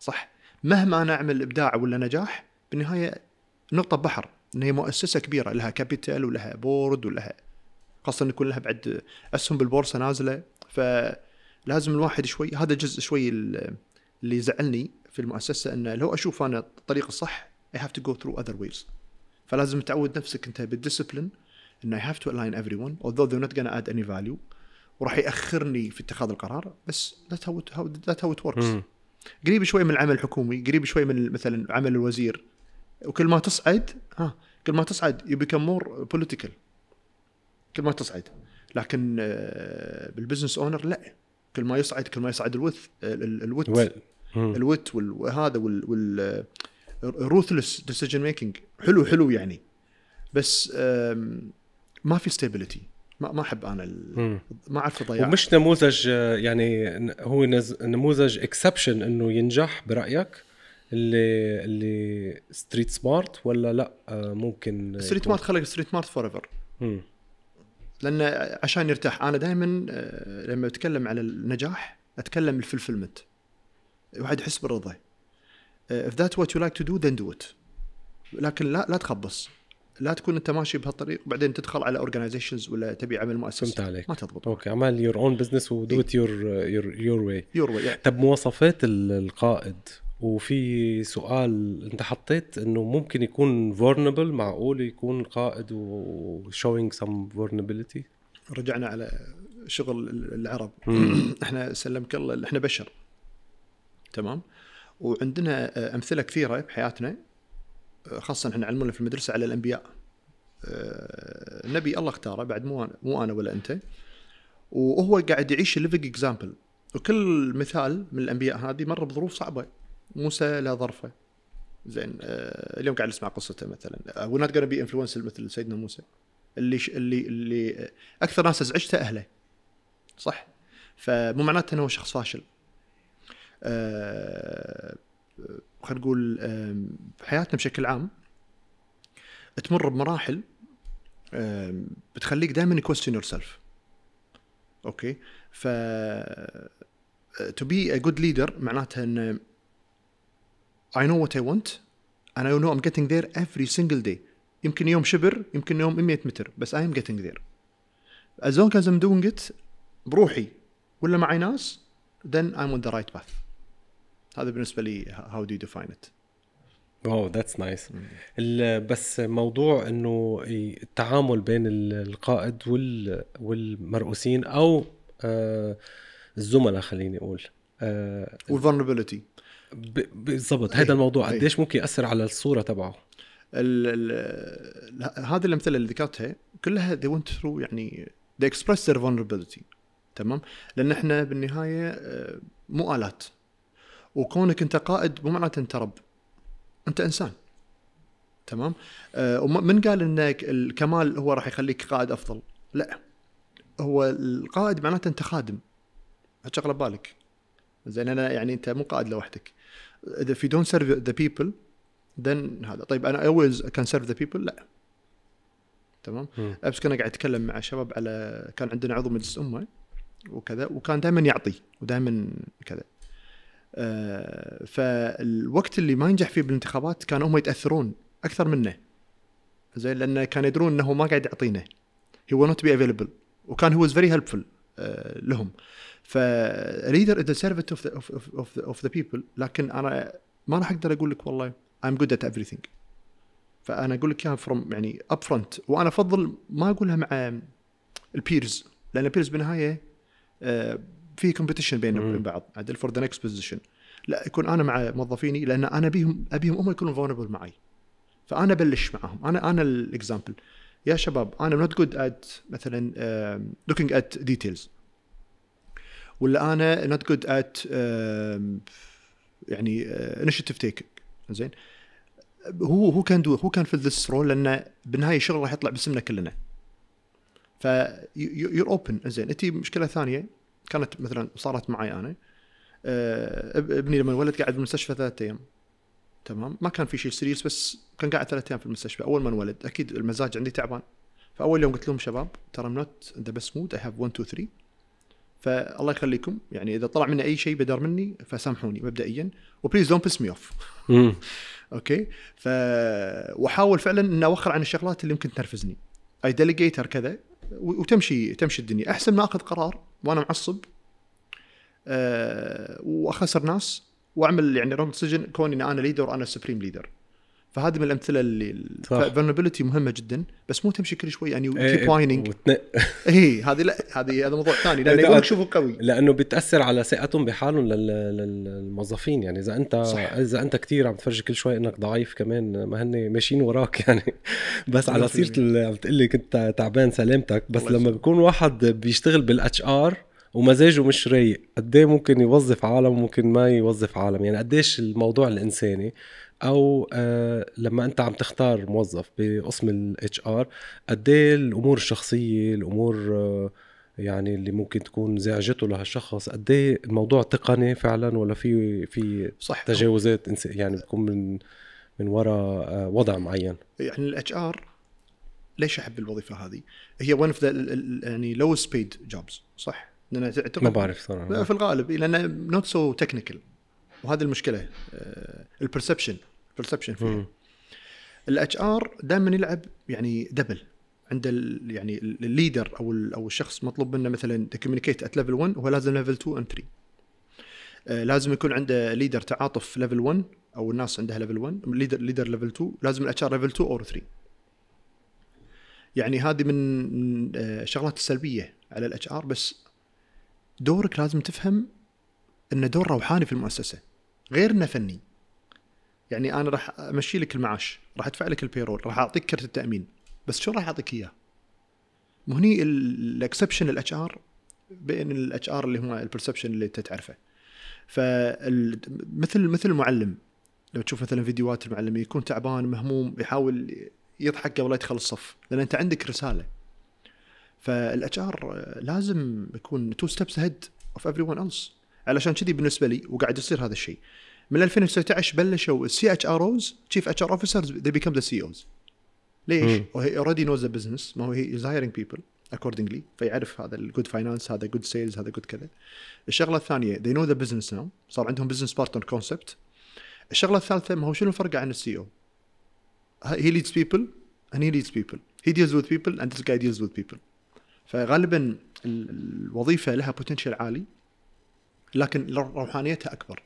S2: صح مهما نعمل ابداع ولا نجاح بالنهايه نقطه بحر ان هي مؤسسه كبيره لها كابيتال ولها بورد ولها خاصه ان يكون لها بعد اسهم بالبورصه نازله فلازم الواحد شوي هذا جزء شوي اللي زعلني في المؤسسه انه لو اشوف انا الطريق الصح I have to go through other ways فلازم تعود نفسك انت بالديسبلين ان I have to align everyone although they're not gonna اد اني فاليو وراح ياخرني في اتخاذ القرار بس ذات هاو ات وركس قريب شوي من العمل الحكومي قريب شوي من مثلا عمل الوزير وكل ما تصعد ها كل ما تصعد يو بيكم مور بوليتيكال كل ما تصعد لكن آه, بالبزنس اونر لا كل ما يصعد كل ما يصعد الوث الوث الوث وهذا وال ديسيجن ميكنج آه, حلو حلو يعني بس ما في ستيبلتي ما ما احب انا ال... ما اعرف ضياع ومش
S1: نموذج آه، يعني هو نموذج اكسبشن انه ينجح برايك اللي اللي ستريت سمارت ولا لا آه، ممكن
S2: ستريت سمارت خلق ستريت سمارت فور ايفر لانه عشان يرتاح انا دائما آه، لما اتكلم على النجاح اتكلم الفلفلمنت الواحد يحس بالرضا if that's what you like to do then do it لكن لا لا تخبص لا تكون انت ماشي بهالطريق وبعدين تدخل على اورجنايزيشنز ولا تبي عمل مؤسسه فهمت عليك ما تضبط
S1: اوكي اعمل يور اون بزنس ودو ات يور يور واي يور واي طب مواصفات القائد وفي سؤال انت حطيت انه ممكن يكون فورنبل معقول يكون قائد وشوينج سم فورنبلتي
S2: رجعنا على شغل العرب احنا سلمك الله احنا بشر تمام وعندنا امثله كثيره بحياتنا خاصه احنا علمونا في المدرسه على الانبياء آه، نبي الله اختاره بعد مو مو انا ولا انت وهو قاعد يعيش ليفنج اكزامبل وكل مثال من الانبياء هذه مر بظروف صعبه موسى له ظرفه زين آه، اليوم قاعد نسمع قصته مثلا وي نوت بي انفلونسر مثل سيدنا موسى اللي اللي اللي آه، اكثر ناس ازعجته اهله صح فمو معناته انه هو شخص فاشل خلينا نقول حياتنا بشكل عام تمر بمراحل بتخليك دائما كويستشن يور سيلف اوكي ف تو بي ا جود ليدر معناتها ان اي نو وات اي ونت انا اي نو ام getting ذير افري سنجل داي يمكن يوم شبر يمكن يوم 100 متر بس اي ام جيتنج ذير از لونج از ام دوينج ات بروحي ولا معي ناس then I'm on the right path هذا بالنسبه لي هاو دو ديفاين ات اوه ذاتس نايس
S1: بس موضوع انه التعامل بين القائد وال والمرؤوسين او آه الزملاء خليني اقول آه
S2: والفولنربيلتي بالضبط هذا إيه، الموضوع إيه. قديش ممكن ياثر على الصوره تبعه هذه الامثله اللي ذكرتها كلها they went through يعني they express their vulnerability تمام لان احنا بالنهايه آه، مو الات وكونك انت قائد مو معناته انت رب انت انسان تمام آه ومن قال انك الكمال هو راح يخليك قائد افضل لا هو القائد معناته انت خادم هتشغل بالك زين انا يعني انت مو قائد لوحدك اذا في دونت سيرف ذا بيبل ذن هذا طيب انا اولز كان سيرف ذا بيبل لا تمام امس كنا قاعد اتكلم مع شباب على كان عندنا عضو مجلس امه وكذا وكان دائما يعطي ودائما كذا آه، فالوقت اللي ما ينجح فيه بالانتخابات كانوا هم يتاثرون اكثر منه زين لان كانوا يدرون انه ما قاعد يعطينا هي will not be available وكان هو از فيري هيلبفول لهم فريدر از سيرفنت اوف اوف اوف ذا بيبل لكن انا ما راح اقدر اقول لك والله ايم جود ات everything فانا اقول لك اياها فروم يعني اب فرونت وانا افضل ما اقولها مع البيرز لان البيرز بالنهايه آه، في كومبيتيشن بيننا وبين بعض عدل فور ذا نكست بوزيشن لا يكون انا مع موظفيني لان انا ابيهم ابيهم هم يكونوا فولنبل معي فانا ابلش معاهم انا انا الاكزامبل يا شباب انا نوت جود ات مثلا لوكينج ات ديتيلز ولا انا نوت جود ات يعني انشيتيف آه، تيكينج زين هو هو كان دو هو كان في ذس رول لان بالنهايه الشغل راح يطلع باسمنا كلنا ف يو اوبن زين انت مشكله ثانيه كانت مثلا صارت معي انا آه، ابني لما انولد قاعد بالمستشفى ثلاثة ايام تمام ما كان في شيء سيريس بس كان قاعد ثلاثة ايام في المستشفى اول ما انولد اكيد المزاج عندي تعبان فاول يوم قلت لهم شباب ترى ام نوت ذا بيست مود اي هاف 1 2 3 فالله يخليكم يعني اذا طلع مني اي شيء بدر مني فسامحوني مبدئيا وبليز دونت بيس مي اوف اوكي ف واحاول فعلا ان اوخر عن الشغلات اللي يمكن تنرفزني اي ديليجيتر كذا وتمشي تمشي الدنيا احسن ما اخذ قرار وانا معصب آه، واخسر ناس واعمل يعني رمض سجن كوني انا ليدر وانا سبريم ليدر فهذه من الامثله اللي فالفلنبيلتي مهمه جدا بس مو تمشي كل شوي يعني كيب وايننج اي هذه لا هذه هذا موضوع ثاني لانه يقول شوفوا
S1: قوي لانه بتاثر على ثقتهم بحالهم للموظفين يعني اذا انت صح. اذا انت كثير عم تفرجي كل شوي انك ضعيف كمان ما هن ماشيين وراك يعني بس على سيره اللي عم تقول لي كنت تعبان سلامتك بس لما بيكون واحد بيشتغل بالاتش ار ومزاجه مش رايق قد إيه ممكن يوظف عالم وممكن ما يوظف عالم يعني قديش الموضوع الانساني او آه، لما انت عم تختار موظف بقسم الاتش ار قد إيه الامور الشخصيه الامور آه، يعني اللي ممكن تكون زعجته لهالشخص قد إيه الموضوع تقني فعلا ولا في في صح تجاوزات يعني بتكون من من وراء آه، وضع معين
S2: يعني الاتش ار ليش احب الوظيفه هذه؟ هي ون اوف ذا يعني لوست بيد جوبز صح؟ لان ما بعرف صراحه في الغالب لان نوت سو تكنيكال وهذه المشكله البرسبشن بيرسبشن فيها الاتش ار دائما يلعب يعني دبل عند الـ يعني الليدر او او الشخص مطلوب منه مثلا تكومينيكيت ات ليفل 1 هو لازم ليفل 2 اند 3 لازم يكون عنده ليدر تعاطف ليفل 1 او الناس عندها ليفل 1 ليدر ليدر ليفل 2 لازم الاتش ار ليفل 2 اور 3 يعني هذه من الشغلات آه، السلبيه على الاتش ار بس دورك لازم تفهم ان دور روحاني في المؤسسه غير انه فني يعني انا راح امشي لك المعاش راح ادفع لك البيرول راح اعطيك كرت التامين بس شو راح اعطيك اياه مهني الاكسبشن الاتش ار بين الاتش ار اللي هو البرسبشن اللي انت تعرفه فمثل مثل المعلم لو تشوف مثلا فيديوهات المعلم يكون تعبان مهموم يحاول يضحك قبل لا يدخل الصف لان انت عندك رساله فالاتش ار لازم يكون تو ستيبس هيد اوف ايفري ون ايلس علشان كذي بالنسبه لي وقاعد يصير هذا الشيء من 2016 بلشوا السي اتش ار اوز تشيف اتش ار اوفيسرز بيكم ذا سي اوز ليش؟ وهي اوريدي نوز ذا بزنس ما هو هي از هايرنج بيبل اكوردنجلي فيعرف هذا الجود فاينانس هذا جود سيلز هذا جود كذا الشغله الثانيه ذي نو ذا بزنس ناو صار عندهم بزنس بارتنر كونسبت الشغله الثالثه ما هو شنو الفرق عن السي او e هي ليدز بيبل اند هي ليدز بيبل هي ديلز وذ بيبل اند ذيس جاي ديلز وذ بيبل فغالبا الوظيفه لها بوتنشل عالي لكن روحانيتها اكبر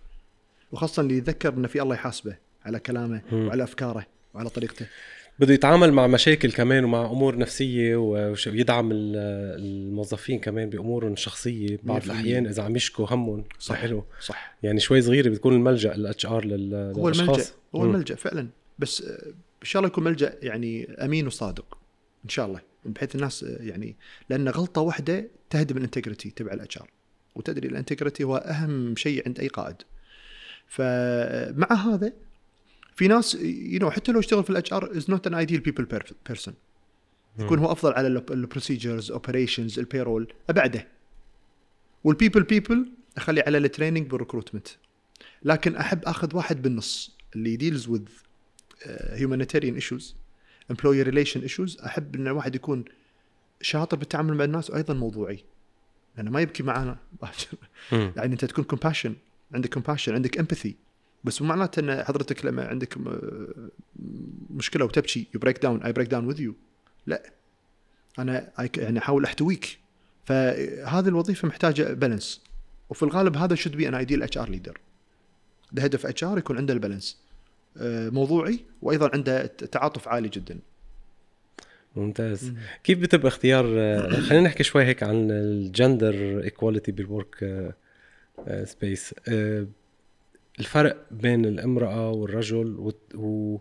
S2: وخاصه اللي يتذكر ان في الله يحاسبه على كلامه م. وعلى افكاره وعلى
S1: طريقته بده يتعامل مع مشاكل كمان ومع امور نفسيه ويدعم الموظفين كمان بامورهم الشخصيه بعض الاحيان اذا عم يشكوا همهم صح حلو صح يعني شوي صغيره بتكون الملجا الاتش ار للاشخاص هو الملجا هو الملجا فعلا بس آه،
S2: ان شاء الله يكون ملجا يعني امين وصادق ان شاء الله بحيث الناس آه، يعني لان غلطه واحده تهدم الانتجريتي تبع الاتش ار وتدري الانتجريتي هو اهم شيء عند اي قائد فمع هذا في ناس يو نو حتى لو اشتغل في الاتش ار از نوت ان ايديال بيبل بيرسون يكون هو افضل على البروسيجرز اوبريشنز البيرول ابعده والبيبل بيبل اخلي على التريننج بالريكروتمنت لكن احب اخذ واحد بالنص اللي ديلز وذ هيومانيتيريان ايشوز امبلوي ريليشن ايشوز احب ان الواحد يكون شاطر بالتعامل مع الناس وايضا موضوعي لانه ما يبكي معانا يعني انت تكون كومباشن عندك كومباشن عندك امباثي بس مو معناته ان حضرتك لما عندك آه، مشكله وتبكي يو بريك داون اي بريك داون وذ يو لا انا يعني احاول احتويك فهذه الوظيفه محتاجه بالانس وفي الغالب هذا شود بي ان ايديال اتش ار ليدر الهدف اتش ار يكون عنده البالانس آه، موضوعي وايضا عنده تعاطف عالي جدا
S1: ممتاز كيف بتبقى اختيار آه، خلينا نحكي شوي هيك عن الجندر ايكواليتي بالورك سبيس آه، آه، الفرق بين الامرأة والرجل و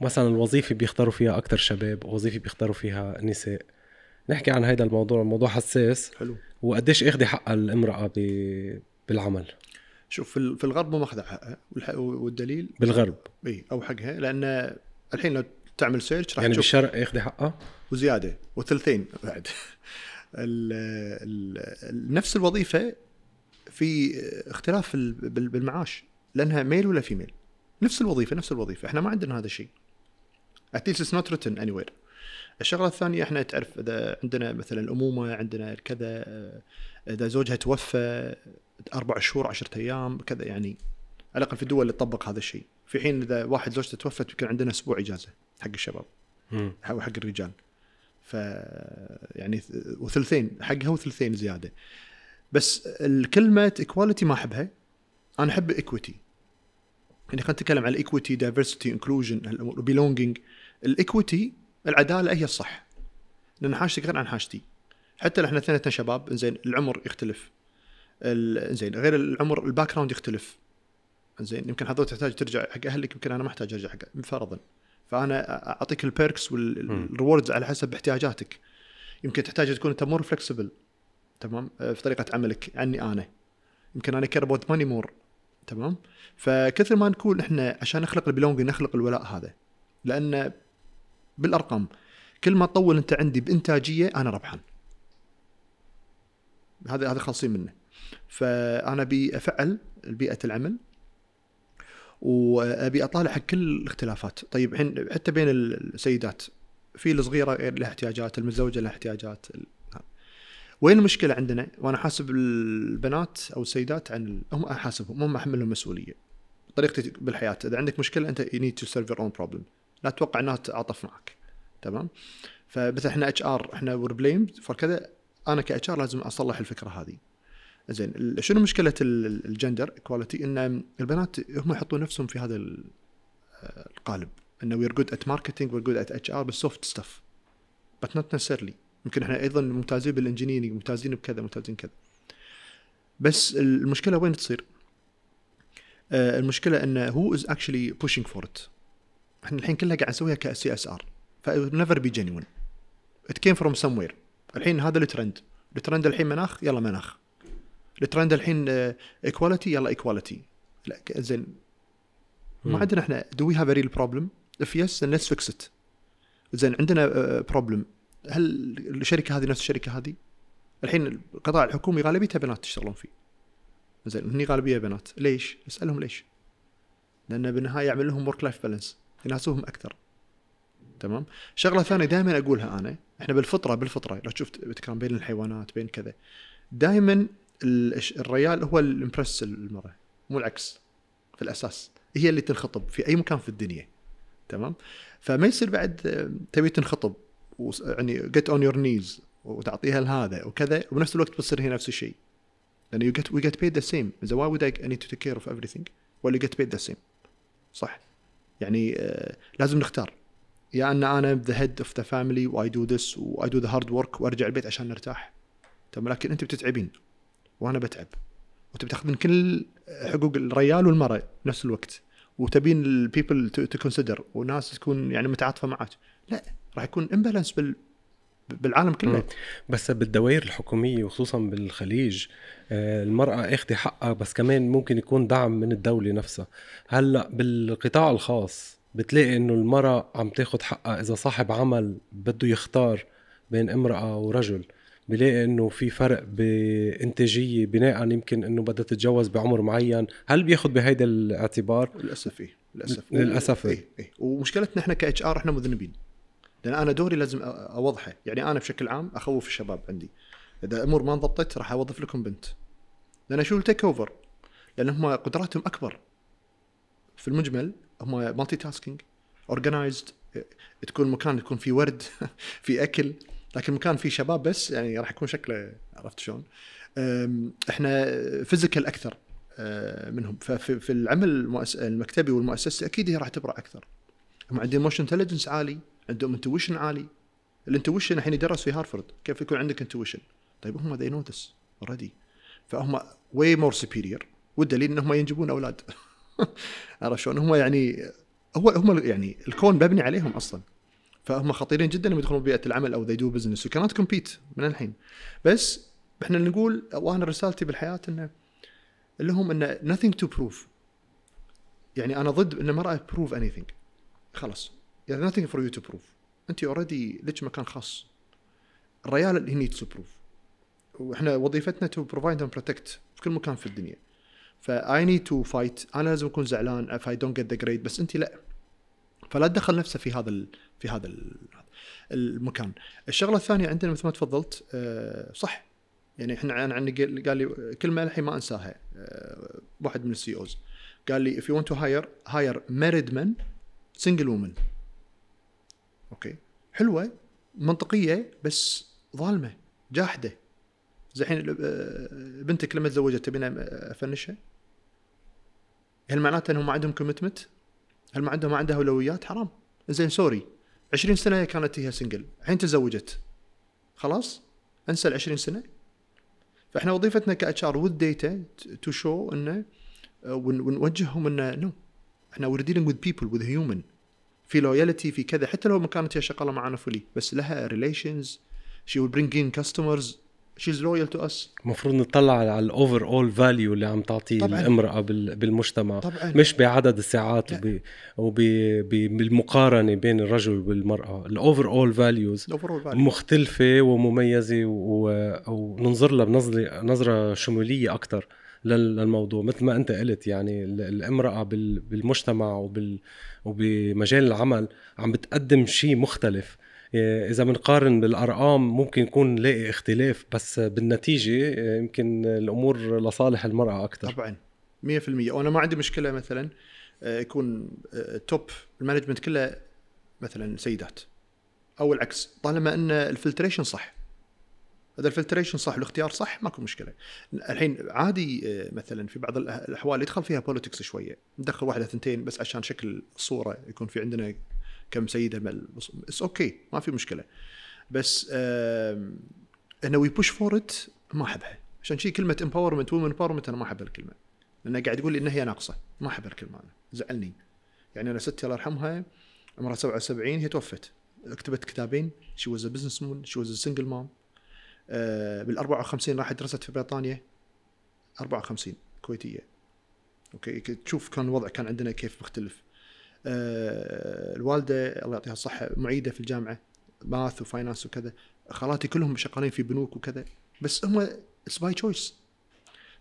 S1: مثلا وظيفة بيختاروا فيها اكثر شباب وظيفة بيختاروا فيها نساء نحكي عن هذا الموضوع الموضوع حساس حلو وقديش اخذي حقها الامرأة بالعمل
S2: شوف في الغرب ما اخذ حقها والدليل بالغرب اي او حقها لان الحين لو تعمل سيرش راح يعني تشوف بالشرق اخذي حقها وزياده وثلثين بعد ال ال نفس الوظيفه في اختلاف بالمعاش لانها ميل ولا فيميل نفس الوظيفه نفس الوظيفه احنا ما عندنا هذا الشيء اتليست اتس نوت ريتن اني وير الشغله الثانيه احنا تعرف اذا عندنا مثلا الامومه عندنا كذا آه، اذا زوجها توفى اربع شهور عشرة ايام كذا يعني على الاقل في الدول اللي تطبق هذا الشيء في حين اذا واحد زوجته توفت يمكن عندنا اسبوع اجازه حق الشباب او حق الرجال ف يعني وثلثين حقها وثلثين زياده بس الكلمه ايكواليتي ما احبها انا احب ايكويتي يعني خلينا نتكلم عن الايكويتي دايفرستي انكلوجن هالامور بيلونجينج الايكويتي العداله هي الصح لان حاجتك غير عن حاجتي حتى لو احنا اثنيناتنا شباب زين العمر يختلف زين غير العمر الباك جراوند يختلف زين يمكن حضرتك تحتاج ترجع حق اهلك يمكن انا ما احتاج ارجع حق فرضا فانا اعطيك البيركس والريوردز على حسب احتياجاتك يمكن تحتاج تكون انت مور فلكسبل تمام آه، في طريقه عملك عني انا يمكن انا كربوت ماني مور تمام فكثر ما نقول احنا عشان نخلق البلونج نخلق الولاء هذا لان بالارقام كل ما تطول انت عندي بانتاجيه انا ربحان هذا هذا خالصين منه فانا ابي افعل بيئه العمل وابي اطالع حق كل الاختلافات طيب الحين حتى بين السيدات في الصغيره لها احتياجات المتزوجه لها احتياجات وين المشكله عندنا؟ وانا حاسب البنات او السيدات عن هم احاسبهم هم احملهم مسؤوليه. طريقتي بالحياه اذا عندك مشكله انت you need to solve your own problem. لا تتوقع انها تتعاطف معك. تمام؟ فمثلا احنا اتش ار احنا وير بليمد فور كذا انا كاتش ار لازم اصلح الفكره هذه. زين شنو مشكله الجندر ايكواليتي ان البنات هم يحطون نفسهم في هذا القالب انه وير جود ات ماركتينج وير جود ات اتش ار بالسوفت ستاف بس نوت نسيرلي يمكن احنا ايضا ممتازين بالانجينيرنج ممتازين بكذا ممتازين كذا بس المشكله وين تصير؟ آه المشكله انه هو از اكشلي بوشينج فور ات احنا الحين كلها قاعد نسويها كسي اس ار فنيفر بي جينيون ات كيم فروم سم وير الحين هذا الترند الترند الحين مناخ يلا مناخ الترند الحين ايكواليتي آه، يلا ايكواليتي لا زين ما عندنا احنا دو وي هاف ا ريل بروبلم اف يس then let's fix it زين عندنا بروبلم آه، uh, هل الشركه هذه نفس الشركه هذه؟ الحين القطاع الحكومي غالبيته بنات تشتغلون فيه. زين هني غالبيه بنات، ليش؟ اسالهم ليش؟ لان بالنهايه يعمل لهم ورك لايف بالانس، يناسبهم اكثر. تمام؟ شغله ثانيه دائما اقولها انا، احنا بالفطره بالفطره لو شفت بتكلم بين الحيوانات بين كذا دائما الريال هو الامبرس المراه مو العكس في الاساس هي اللي تنخطب في اي مكان في الدنيا تمام فما يصير بعد آه، تبي تنخطب يعني جيت اون يور نيز وتعطيها لهذا وكذا وبنفس الوقت بتصير هي نفس الشيء لان يو جيت وي جيت بيد ذا سيم اذا واي وود اي نيد تو تيك كير اوف everything ولا يو جيت بيد ذا سيم صح يعني آه لازم نختار يا ان انا ذا هيد اوف ذا فاميلي واي دو ذس واي دو ذا هارد ورك وارجع البيت عشان نرتاح طب لكن انت بتتعبين وانا بتعب وتبي تاخذين كل حقوق الريال والمراه بنفس الوقت وتبين البيبل تو كونسيدر وناس تكون يعني متعاطفه معك لا راح يكون امبالانس بال بالعالم كله
S1: بس بالدوائر الحكومية وخصوصا بالخليج آه، المرأة اخذة حقها بس كمان ممكن يكون دعم من الدولة نفسها هلا بالقطاع الخاص بتلاقي انه المرأة عم تاخذ حقها اذا صاحب عمل بده يختار بين امرأة ورجل بلاقي انه في فرق بانتاجيه بناء يمكن انه بدها تتجوز بعمر معين، هل بياخذ بهيدا الاعتبار؟ للاسف ايه للاسف للاسف ايه, إيه.
S2: إيه. ومشكلتنا احنا كاتش ار احنا مذنبين لان انا دوري لازم اوضحه يعني انا بشكل عام اخوف الشباب عندي اذا الامور ما انضبطت راح اوظف لكم بنت لان شو التيك اوفر لان هم قدراتهم اكبر في المجمل هم مالتي تاسكينج اورجنايزد تكون مكان يكون فيه ورد في اكل لكن مكان فيه شباب بس يعني راح يكون شكله عرفت شلون احنا فيزيكال اكثر أه، منهم ففي العمل المكتبي والمؤسسي اكيد هي راح تبرع اكثر هم عندهم موشن انتليجنس عالي عندهم انتويشن عالي الانتويشن الحين يدرس في هارفرد كيف يكون عندك انتويشن طيب هم ذي نوتس اوريدي فهم واي مور سبيريور والدليل انهم ينجبون اولاد عرفت شلون هم يعني هو هم يعني الكون مبني عليهم اصلا فهم خطيرين جدا لما يدخلون بيئه العمل او ذي دو بزنس يو كانت كومبيت من الحين بس احنا نقول وانا رسالتي بالحياه انه لهم انه nothing تو بروف يعني انا ضد ان المراه بروف اني ثينج خلاص there's nothing for you to prove انت اوريدي لك مكان خاص الريال اللي هني تو بروف واحنا وظيفتنا تو بروفايد اند بروتكت في كل مكان في الدنيا فاي نيد تو فايت انا لازم اكون زعلان اف اي دونت جيت ذا جريد بس انت لا فلا تدخل نفسه في هذا ال... في هذا المكان الشغله الثانيه عندنا مثل ما تفضلت أه صح يعني احنا انا عندي قال لي كلمه الحين ما انساها آه، واحد من السي اوز e قال لي if you want to hire hire married men single women اوكي حلوه منطقيه بس ظالمه جاحده زين آه، بنتك لما تزوجت تبين آه، افنشها هل معناته انهم ما عندهم كوميتمنت؟ هل ما عندهم ما عندها اولويات؟ حرام زين سوري 20 سنه كانت هي سنجل الحين تزوجت خلاص انسى ال 20 سنه فاحنا وظيفتنا كاتش ار والديتا تو شو انه آه، ونوجههم انه نو احنا وير ديلينج وذ بيبل وذ هيومن في لويالتي في كذا حتى لو ما كانت هي شغاله معنا فولي بس لها ريليشنز شي ويل برينج ان كاستمرز شي از لويال تو اس
S1: المفروض نطلع على الاوفر اول فاليو اللي عم تعطيه طبعًا. الامراه بالمجتمع طبعًا. مش بعدد الساعات وب... وبالمقارنه بين الرجل والمراه الاوفر اول فاليوز مختلفه ومميزه و... وننظر لها بنظره شموليه اكثر للموضوع مثل ما انت قلت يعني الامراه بالمجتمع وبال وبمجال العمل عم بتقدم شيء مختلف آه، اذا بنقارن بالارقام ممكن يكون نلاقي اختلاف بس بالنتيجه آه، يمكن الامور لصالح المراه اكثر طبعا
S2: 100% وانا ما عندي مشكله مثلا آه، يكون توب المانجمنت كله مثلا سيدات او العكس طالما ان الفلتريشن صح اذا الفلتريشن صح والاختيار صح ماكو مشكله الحين عادي آه، مثلا في بعض الاحوال يدخل فيها بوليتكس شويه ندخل واحده ثنتين بس عشان شكل الصوره يكون في عندنا كم سيده اتس اوكي okay. ما في مشكله بس انه وي بوش فور ات ما احبها عشان شي كلمه امباورمنت وومن امباورمنت انا ما احب الكلمه لان قاعد يقول لي ان هي ناقصه ما احب الكلمه انا زعلني يعني انا ستي الله يرحمها عمرها 77 هي توفت كتبت كتابين شي واز ا بزنس وومن شي واز ا سنجل مام آه، بال 54 راحت درست في بريطانيا 54 كويتيه اوكي تشوف كان الوضع كان عندنا كيف مختلف آه، الوالده الله يعطيها الصحه معيده في الجامعه ماث وفاينانس وكذا خالاتي كلهم شغالين في بنوك وكذا بس هم اتس باي تشويس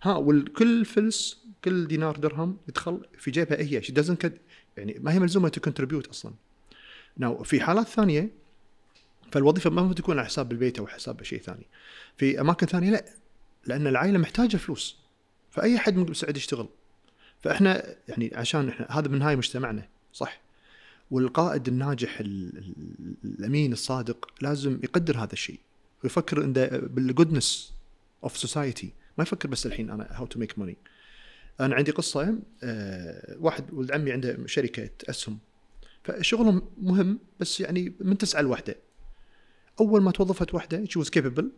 S2: ها والكل فلس كل دينار درهم يدخل في جيبها هي شي دزنت يعني ما هي ملزومه تو كونتريبيوت اصلا ناو في حالات ثانيه فالوظيفه ما بتكون تكون على حساب البيت او حساب شيء ثاني في اماكن ثانيه لا لان العائله محتاجه فلوس فاي حد من بالسعوديه يشتغل فاحنا يعني عشان احنا هذا من هاي مجتمعنا صح والقائد الناجح الامين الصادق لازم يقدر هذا الشيء ويفكر بالجودنس اوف سوسايتي ما يفكر بس الحين انا هاو تو ميك موني انا عندي قصه أه واحد ولد عمي عنده شركه اسهم فشغلهم مهم بس يعني من تسعه لوحده اول ما توظفت وحده شي واز كيبل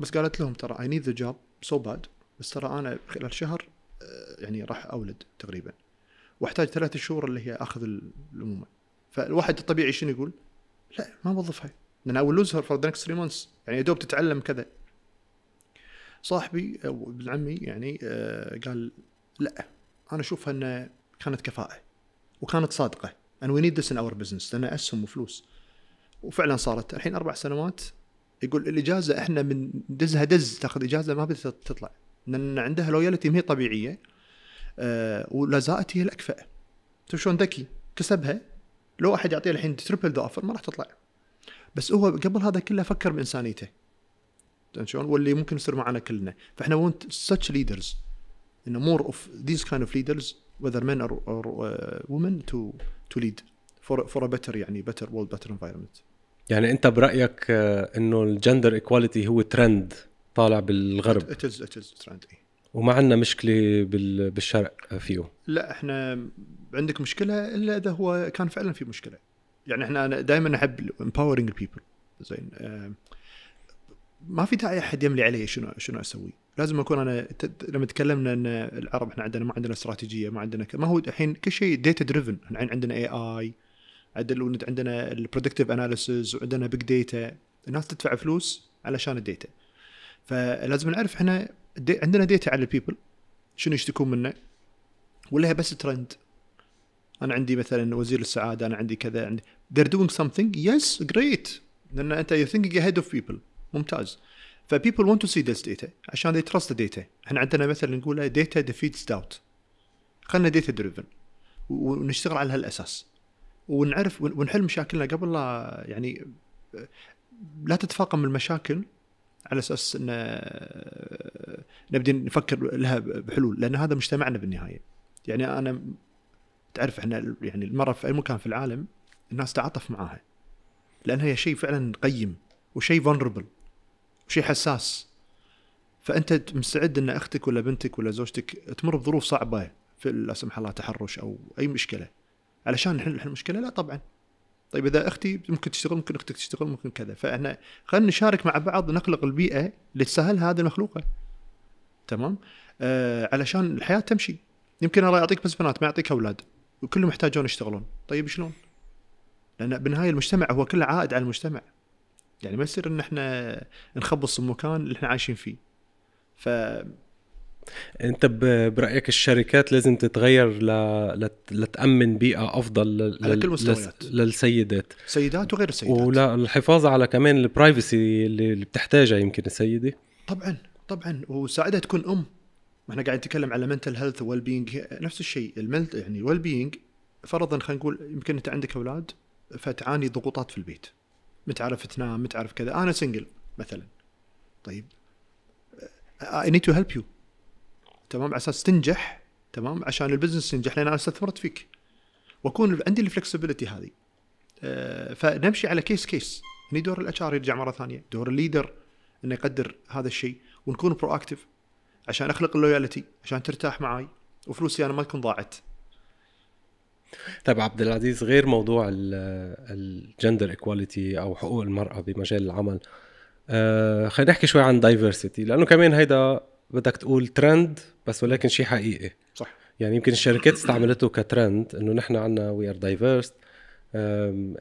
S2: بس قالت لهم ترى اي نيد ذا جوب سو باد بس ترى انا خلال شهر آه، يعني راح اولد تقريبا واحتاج ثلاثة شهور اللي هي اخذ الامومه فالواحد الطبيعي شنو يقول؟ لا ما بوظفها لان اي لوز هير فور ذا نكست 3 مانس يعني يا دوب تتعلم كذا صاحبي او ابن عمي يعني آه، قال لا انا اشوفها انه كانت كفاءه وكانت صادقه and we need this in our business لان اسهم وفلوس وفعلا صارت الحين اربع سنوات يقول الاجازه احنا من دزها دز تاخذ اجازه ما بتطلع لان عندها لويالتي ما هي طبيعيه أه ولزائت هي الاكفأ شوف شلون ذكي كسبها لو احد يعطيه الحين تربل ذا اوفر ما راح تطلع بس هو قبل هذا كله فكر بانسانيته شلون واللي ممكن يصير معنا كلنا فاحنا ونت سوتش ليدرز انه مور اوف ذيس كايند اوف ليدرز وذر مين اور وومن تو تو ليد فور lead for يعني بيتر world بيتر environment
S1: يعني انت برايك آه، انه الجندر ايكواليتي هو ترند طالع بالغرب
S2: اتز اتز ترند
S1: وما عندنا مشكله بالشرق فيه
S2: لا احنا عندك مشكله الا اذا هو كان فعلا في مشكله يعني احنا انا دائما احب امباورنج بيبل زين آه، ما في داعي احد يملي علي شنو شنو اسوي لازم اكون انا لما تكلمنا ان العرب احنا عندنا ما عندنا استراتيجيه ما عندنا ما هو الحين كل شيء ديتا دريفن عندنا اي اي عدل عندنا البرودكتيف اناليسز وعندنا بيج ديتا الناس تدفع فلوس علشان الديتا فلازم نعرف احنا عندنا ديتا على البيبل شنو يشتكون منه ولا بس ترند انا عندي مثلا وزير السعاده انا عندي كذا عندي they're doing something yes great لان انت you're thinking ahead of people ممتاز ف people want to see this data عشان they trust the data احنا عندنا مثلا نقول data defeats doubt خلينا data driven ونشتغل على هالاساس ونعرف ونحل مشاكلنا قبل لا يعني لا تتفاقم المشاكل على اساس ان نبدي نفكر لها بحلول لان هذا مجتمعنا بالنهايه يعني انا تعرف احنا يعني المراه في اي مكان في العالم الناس تعاطف معاها لان هي شيء فعلا قيم وشيء فولنربل وشيء حساس فانت مستعد ان اختك ولا بنتك ولا زوجتك تمر بظروف صعبه في لا سمح الله تحرش او اي مشكله علشان نحل المشكله لا طبعا طيب اذا اختي ممكن تشتغل ممكن اختك تشتغل ممكن كذا فاحنا خلينا نشارك مع بعض نخلق البيئه اللي تسهل هذه المخلوقه تمام آه علشان الحياه تمشي يمكن الله يعطيك بس بنات ما يعطيك اولاد وكلهم يحتاجون يشتغلون طيب شلون لان بالنهايه المجتمع هو كله عائد على المجتمع يعني ما يصير ان احنا نخبص المكان اللي احنا عايشين فيه ف
S1: انت برايك الشركات لازم تتغير ل... لتامن بيئه افضل على كل مستويات للسيدات سيدات وغير السيدات وللحفاظ على كمان البرايفسي اللي بتحتاجها يمكن السيده
S2: طبعا طبعا وساعدها تكون ام ما احنا قاعد نتكلم على منتل هيلث ويل بينج نفس الشيء المنت يعني ويل بينج فرضا خلينا نقول يمكن انت عندك اولاد فتعاني ضغوطات في البيت متعرف تنام متعرف كذا انا سنجل مثلا طيب I need to help you تمام على اساس تنجح تمام عشان البزنس ينجح لان انا استثمرت فيك واكون عندي الفلكسبيتي هذه آه، فنمشي على كيس كيس هني دور الاتش ار يرجع مره ثانيه دور الليدر انه يقدر هذا الشيء ونكون برو اكتف عشان اخلق اللويالتي عشان ترتاح معي وفلوسي انا ما تكون ضاعت
S1: طيب عبد العزيز غير موضوع الجندر ايكواليتي او حقوق المراه بمجال العمل آه، خلينا نحكي شوي عن دايفرسيتي لانه كمان هيدا بدك تقول ترند بس ولكن شيء حقيقي صح يعني يمكن الشركات استعملته كترند انه نحن عندنا وي ار دايفيرس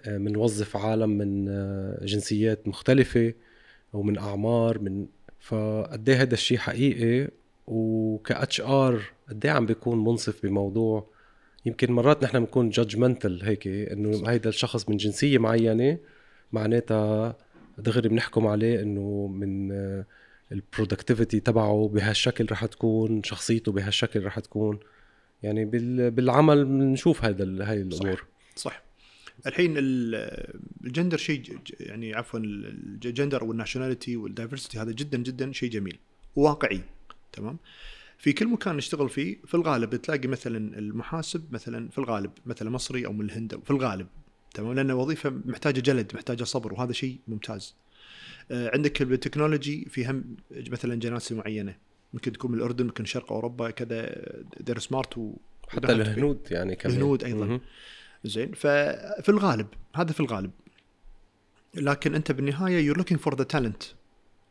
S1: بنوظف عالم من آه، جنسيات مختلفه ومن اعمار من فقد ايه هذا الشيء حقيقي وك اتش ار قد إيه عم بيكون منصف بموضوع يمكن مرات نحن بنكون جادجمنتال هيك انه هيدا الشخص من جنسيه معينه معناتها دغري بنحكم عليه انه من آه، البرودكتيفيتي تبعه بهالشكل رح تكون شخصيته بهالشكل رح تكون يعني بالعمل بنشوف هذا هاي الامور صح, صح.
S2: الحين الجندر شيء يعني عفوا الجندر والناشوناليتي والدايفرسيتي هذا جدا جدا شيء جميل وواقعي تمام في كل مكان نشتغل فيه في الغالب تلاقي مثلا المحاسب مثلا في الغالب مثلا مصري او من الهند في الغالب تمام لان وظيفه محتاجه جلد محتاجه صبر وهذا شيء ممتاز آه، عندك بالتكنولوجي في هم مثلا جناسي معينه ممكن تكون من الاردن ممكن شرق اوروبا كذا دير سمارت حتى الهنود يعني كمان الهنود ايضا م-م. زين ففي الغالب هذا في الغالب لكن انت بالنهايه يور لوكينج فور ذا تالنت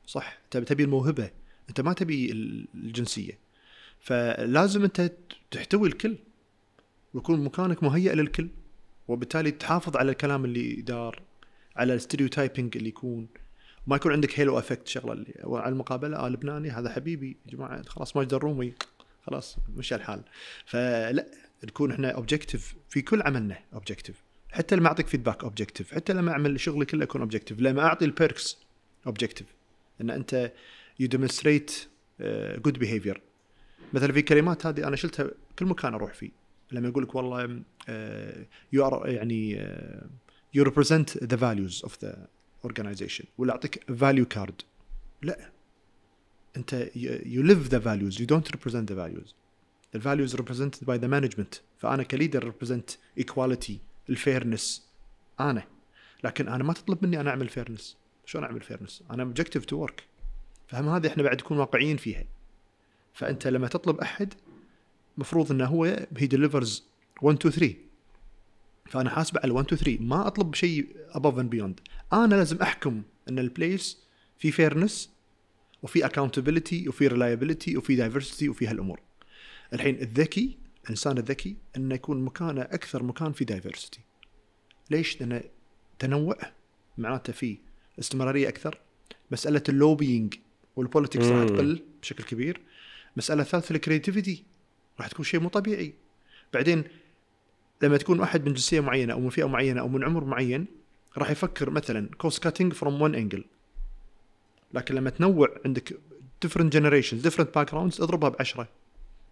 S2: صح تبي الموهبه انت ما تبي الجنسيه فلازم انت تحتوي الكل ويكون مكانك مهيئ للكل وبالتالي تحافظ على الكلام اللي دار على الستيريوتايبنج اللي يكون ما يكون عندك هيلو افكت شغله اللي على المقابله آه لبناني هذا حبيبي يا جماعه خلاص ماجد الرومي خلاص مشى الحال فلا نكون احنا اوبجيكتيف في كل عملنا اوبجيكتيف حتى لما اعطيك فيدباك اوبجيكتيف حتى لما اعمل شغلي كله اكون اوبجيكتيف لما اعطي البيركس اوبجيكتيف ان انت يو ديمونستريت جود بيهيفير مثلا في كلمات هذه انا شلتها كل مكان اروح فيه لما يقول لك والله يو uh, ار يعني يو ريبريزنت ذا فاليوز اوف ذا اورجنايزيشن ولا اعطيك فاليو كارد لا انت يو ليف ذا فاليوز يو دونت ريبريزنت ذا فاليوز الفاليوز ريبريزنتد باي ذا مانجمنت فانا كليدر ريبريزنت ايكواليتي الفيرنس انا لكن انا ما تطلب مني انا اعمل فيرنس شلون اعمل فيرنس انا اوبجكتيف تو ورك فهم هذه احنا بعد نكون واقعيين فيها فانت لما تطلب احد مفروض انه هو هي ديليفرز 1 2 3 فانا حاسبه على 1 2 3 ما اطلب شيء ابوف اند بيوند انا لازم احكم ان البليس في فيرنس وفي اكاونتبيلتي وفي ريلايبيلتي وفي دايفرستي وفي هالامور الحين الذكي الانسان الذكي انه يكون مكانه اكثر مكان في دايفرستي ليش؟ لان تنوع معناته في استمراريه اكثر مساله اللوبينج والبوليتكس راح تقل بشكل كبير مساله ثالثه الكريتيفيتي راح تكون شيء مو طبيعي بعدين لما تكون واحد من جنسيه معينه او من فئه معينه او من عمر معين راح يفكر مثلا كوست كاتنج فروم وان انجل لكن لما تنوع عندك ديفرنت جنريشنز ديفرنت باك جراوندز اضربها ب 10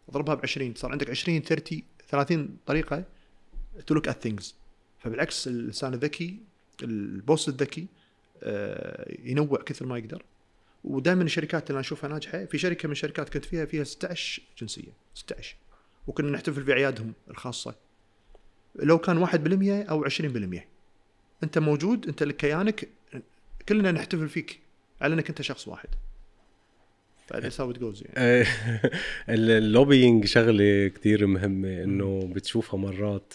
S2: اضربها ب 20 صار عندك 20 30 30 طريقه تو لوك ات ثينجز فبالعكس الانسان الذكي البوس الذكي آه، ينوع كثر ما يقدر ودائما الشركات اللي انا اشوفها ناجحه في شركه من الشركات كنت فيها فيها 16 جنسيه 16 وكنا نحتفل باعيادهم الخاصه لو كان 1% او 20% انت موجود انت كيانك كلنا نحتفل فيك على انك انت شخص واحد فذيس هاو جوز يعني
S1: إيه. اللوبينج شغله كثير مهمه انه بتشوفها مرات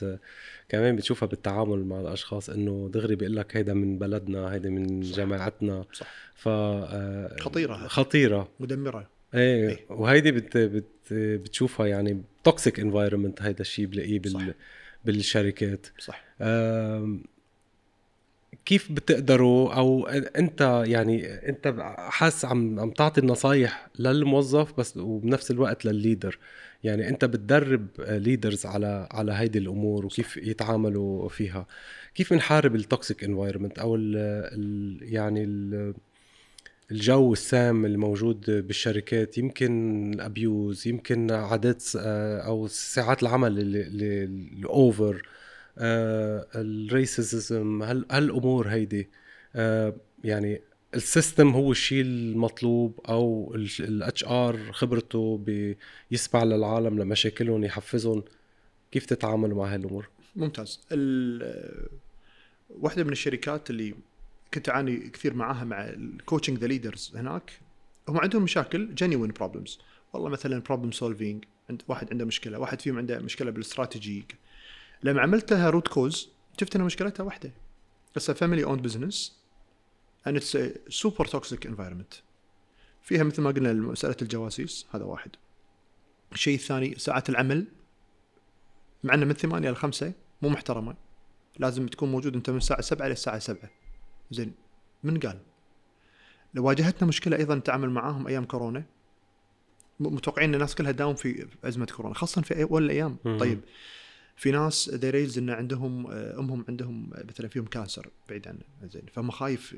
S1: كمان بتشوفها بالتعامل مع الاشخاص انه دغري بيقول لك هيدا من بلدنا هيدا من صح. جماعتنا صح ف آه، خطيره هاي. خطيره مدمره ايه, ايه. وهيدي بت... بت... بتشوفها يعني توكسيك انفايرمنت هيدا الشيء بلاقيه بال... صح. بالشركات صح كيف بتقدروا او انت يعني انت حاسس عم عم تعطي النصايح للموظف بس وبنفس الوقت للليدر يعني انت بتدرب ليدرز على على هيدي الامور وكيف يتعاملوا فيها كيف بنحارب التوكسيك انفايرمنت او ال ال يعني ال الجو السام الموجود بالشركات يمكن ابيوز يمكن عادات آه، او ساعات العمل الاوفر الريسيزم آه، هالامور هيدي آه، يعني السيستم هو الشيء المطلوب او الاتش ار خبرته بيسمع للعالم لمشاكلهم يحفزهم كيف تتعاملوا مع هالامور
S2: ممتاز ال... واحده من الشركات اللي كنت اعاني كثير معاها مع الكوتشنج ذا ليدرز هناك هم عندهم مشاكل جينيوين بروبلمز والله مثلا بروبلم سولفينج عند واحد عنده مشكله واحد فيهم عنده مشكله بالاستراتيجي لما عملتها روت كوز شفت ان مشكلتها واحده بس فاميلي اوند بزنس اند اتس سوبر توكسيك انفايرمنت فيها مثل ما قلنا مساله الجواسيس هذا واحد الشيء الثاني ساعات العمل مع انه من ثمانية إلى خمسة مو محترمة لازم تكون موجود أنت من الساعة سبعة للساعة 7 سبعة زين من قال؟ لو واجهتنا مشكله ايضا نتعامل معاهم ايام كورونا متوقعين ان الناس كلها داوم في ازمه كورونا خاصه في اول الايام طيب في ناس ذي ريلز ان عندهم امهم عندهم مثلا فيهم كانسر بعيد عنه زين فهم خايف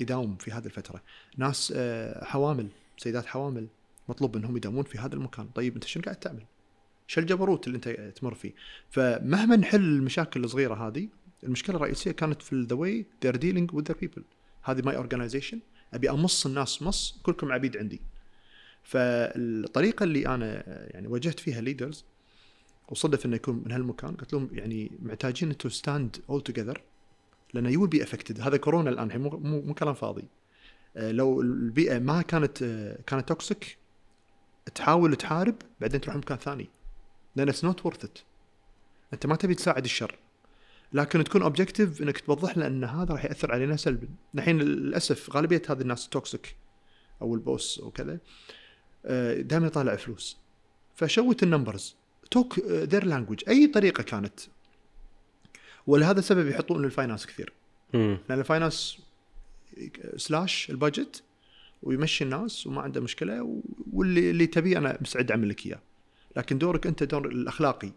S2: يداوم في هذه الفتره ناس آه، حوامل سيدات حوامل مطلوب منهم يداومون في هذا المكان طيب انت شنو قاعد تعمل شو الجبروت اللي انت تمر فيه فمهما نحل المشاكل الصغيره هذه المشكله الرئيسيه كانت في ذا واي ذي ار ديلينج وذ ذير بيبل هذه ماي اورجنايزيشن ابي امص الناس مص كلكم عبيد عندي فالطريقه اللي انا يعني واجهت فيها ليدرز وصدف انه يكون من هالمكان قلت لهم يعني محتاجين تو ستاند اول توجذر لان يو بي افكتد هذا كورونا الان مو مو كلام فاضي آه، لو البيئه ما كانت آه، كانت توكسيك تحاول تحارب بعدين تروح مكان ثاني لان اتس نوت ورث انت ما تبي تساعد الشر لكن تكون اوبجيكتيف انك توضح له ان هذا راح ياثر علينا سلبا الحين للاسف غالبيه هذه الناس التوكسيك او البوس وكذا آه، دائما يطالع فلوس فشوت النمبرز توك ذير لانجوج اي طريقه كانت ولهذا السبب يحطون الفاينانس كثير مم. لان الفاينانس آه، سلاش البادجت ويمشي الناس وما عنده مشكله واللي اللي تبيه انا مستعد اعمل لك اياه لكن دورك انت دور الاخلاقي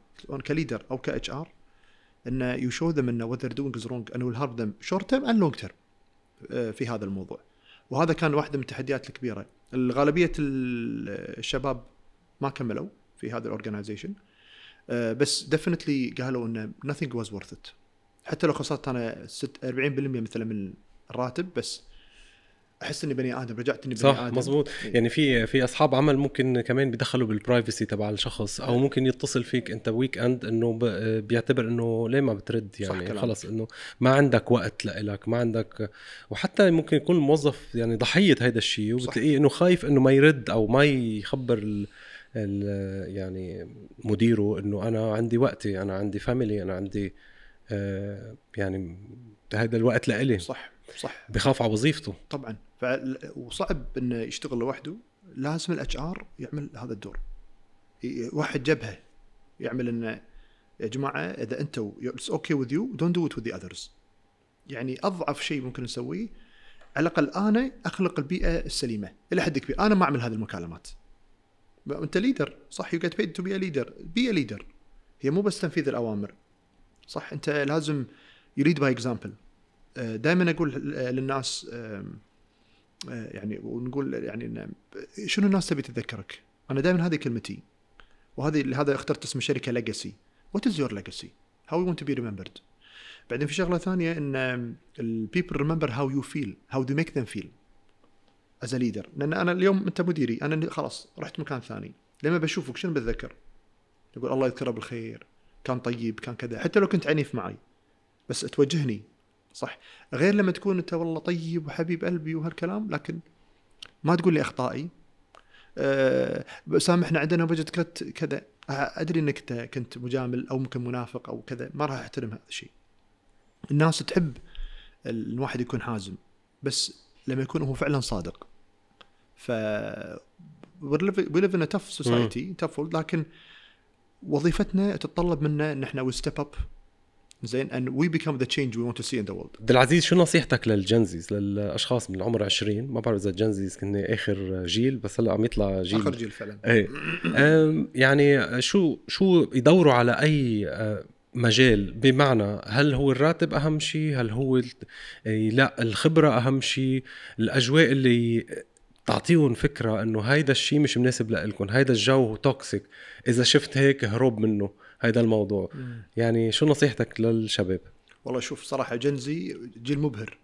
S2: كليدر او كاتش ار ان يو شو ذم ان وات ذير دوينج رونج انه الهارب ذم شورت تيرم اند لونج تيرم في هذا الموضوع وهذا كان واحده من التحديات الكبيره غالبيه الشباب ما كملوا في هذا الاورجنايزيشن آه، بس ديفنتلي قالوا انه نثينج واز ورث ات حتى لو خسرت انا 40% مثلا من الراتب بس احس اني بني ادم رجعت اني بني صح ادم مزبوط
S1: إيه. يعني في في اصحاب عمل ممكن كمان بيدخلوا بالبرايفسي تبع الشخص او إيه. ممكن يتصل فيك انت ويك اند انه بيعتبر انه ليه ما بترد يعني خلص انه ما عندك وقت لإلك ما عندك وحتى ممكن يكون الموظف يعني ضحيه هذا الشيء وبتلاقيه انه خايف انه ما يرد او ما يخبر ال ال يعني مديره انه انا عندي وقتي انا عندي فاميلي انا عندي آه، يعني هذا الوقت لإلي صح صح بخاف على وظيفته
S2: طبعا وصعب انه يشتغل لوحده لازم الاتش ار يعمل هذا الدور واحد جبهه يعمل انه يا جماعه اذا انتم اتس اوكي وذ يو دونت دو ات وذ ذا اذرز يعني اضعف شيء ممكن نسويه على الاقل انا اخلق البيئه السليمه الى حد كبير انا ما اعمل هذه المكالمات انت ليدر صح يو جيت بيد تو بي ليدر بي ليدر هي مو بس تنفيذ الاوامر صح انت لازم يريد باي اكزامبل دائما اقول للناس آه، يعني ونقول يعني شنو الناس تبي تتذكرك؟ انا دائما هذه كلمتي وهذه لهذا اخترت اسم الشركه ليجاسي وات از يور ليجاسي؟ هاو يو ونت تو بي ريمبرد بعدين في شغله ثانيه ان البيبل ريمبر هاو يو فيل هاو دو ميك ذيم فيل از ليدر لان انا اليوم انت مديري انا خلاص رحت مكان ثاني لما بشوفك شنو بتذكر؟ يقول الله يذكره بالخير كان طيب كان كذا حتى لو كنت عنيف معي بس توجهني صح غير لما تكون انت والله طيب وحبيب قلبي وهالكلام لكن ما تقول لي اخطائي أه سامحنا عندنا بجت كذا ادري انك كنت مجامل او ممكن منافق او كذا ما راح احترم هذا الشيء الناس تحب الواحد يكون حازم بس لما يكون هو فعلا صادق ف وي ليف ان تف سوسايتي تف لكن وظيفتنا تتطلب منا ان احنا وي ستيب اب زين and we become the change we want to see in the world
S1: عبد العزيز شو نصيحتك للجنزيز للاشخاص من العمر 20 ما بعرف اذا الجنزيز كنا اخر جيل بس هلا عم يطلع جيل اخر جيل فعلا ايه يعني شو شو يدوروا على اي آه، مجال بمعنى هل هو الراتب اهم شيء هل هو آه، لا الخبره اهم شيء الاجواء اللي تعطيهم فكره انه هيدا الشيء مش مناسب لإلكم هيدا الجو توكسيك اذا شفت هيك هروب منه هيدا الموضوع مم. يعني شو نصيحتك للشباب
S2: والله شوف صراحه جنزي جيل مبهر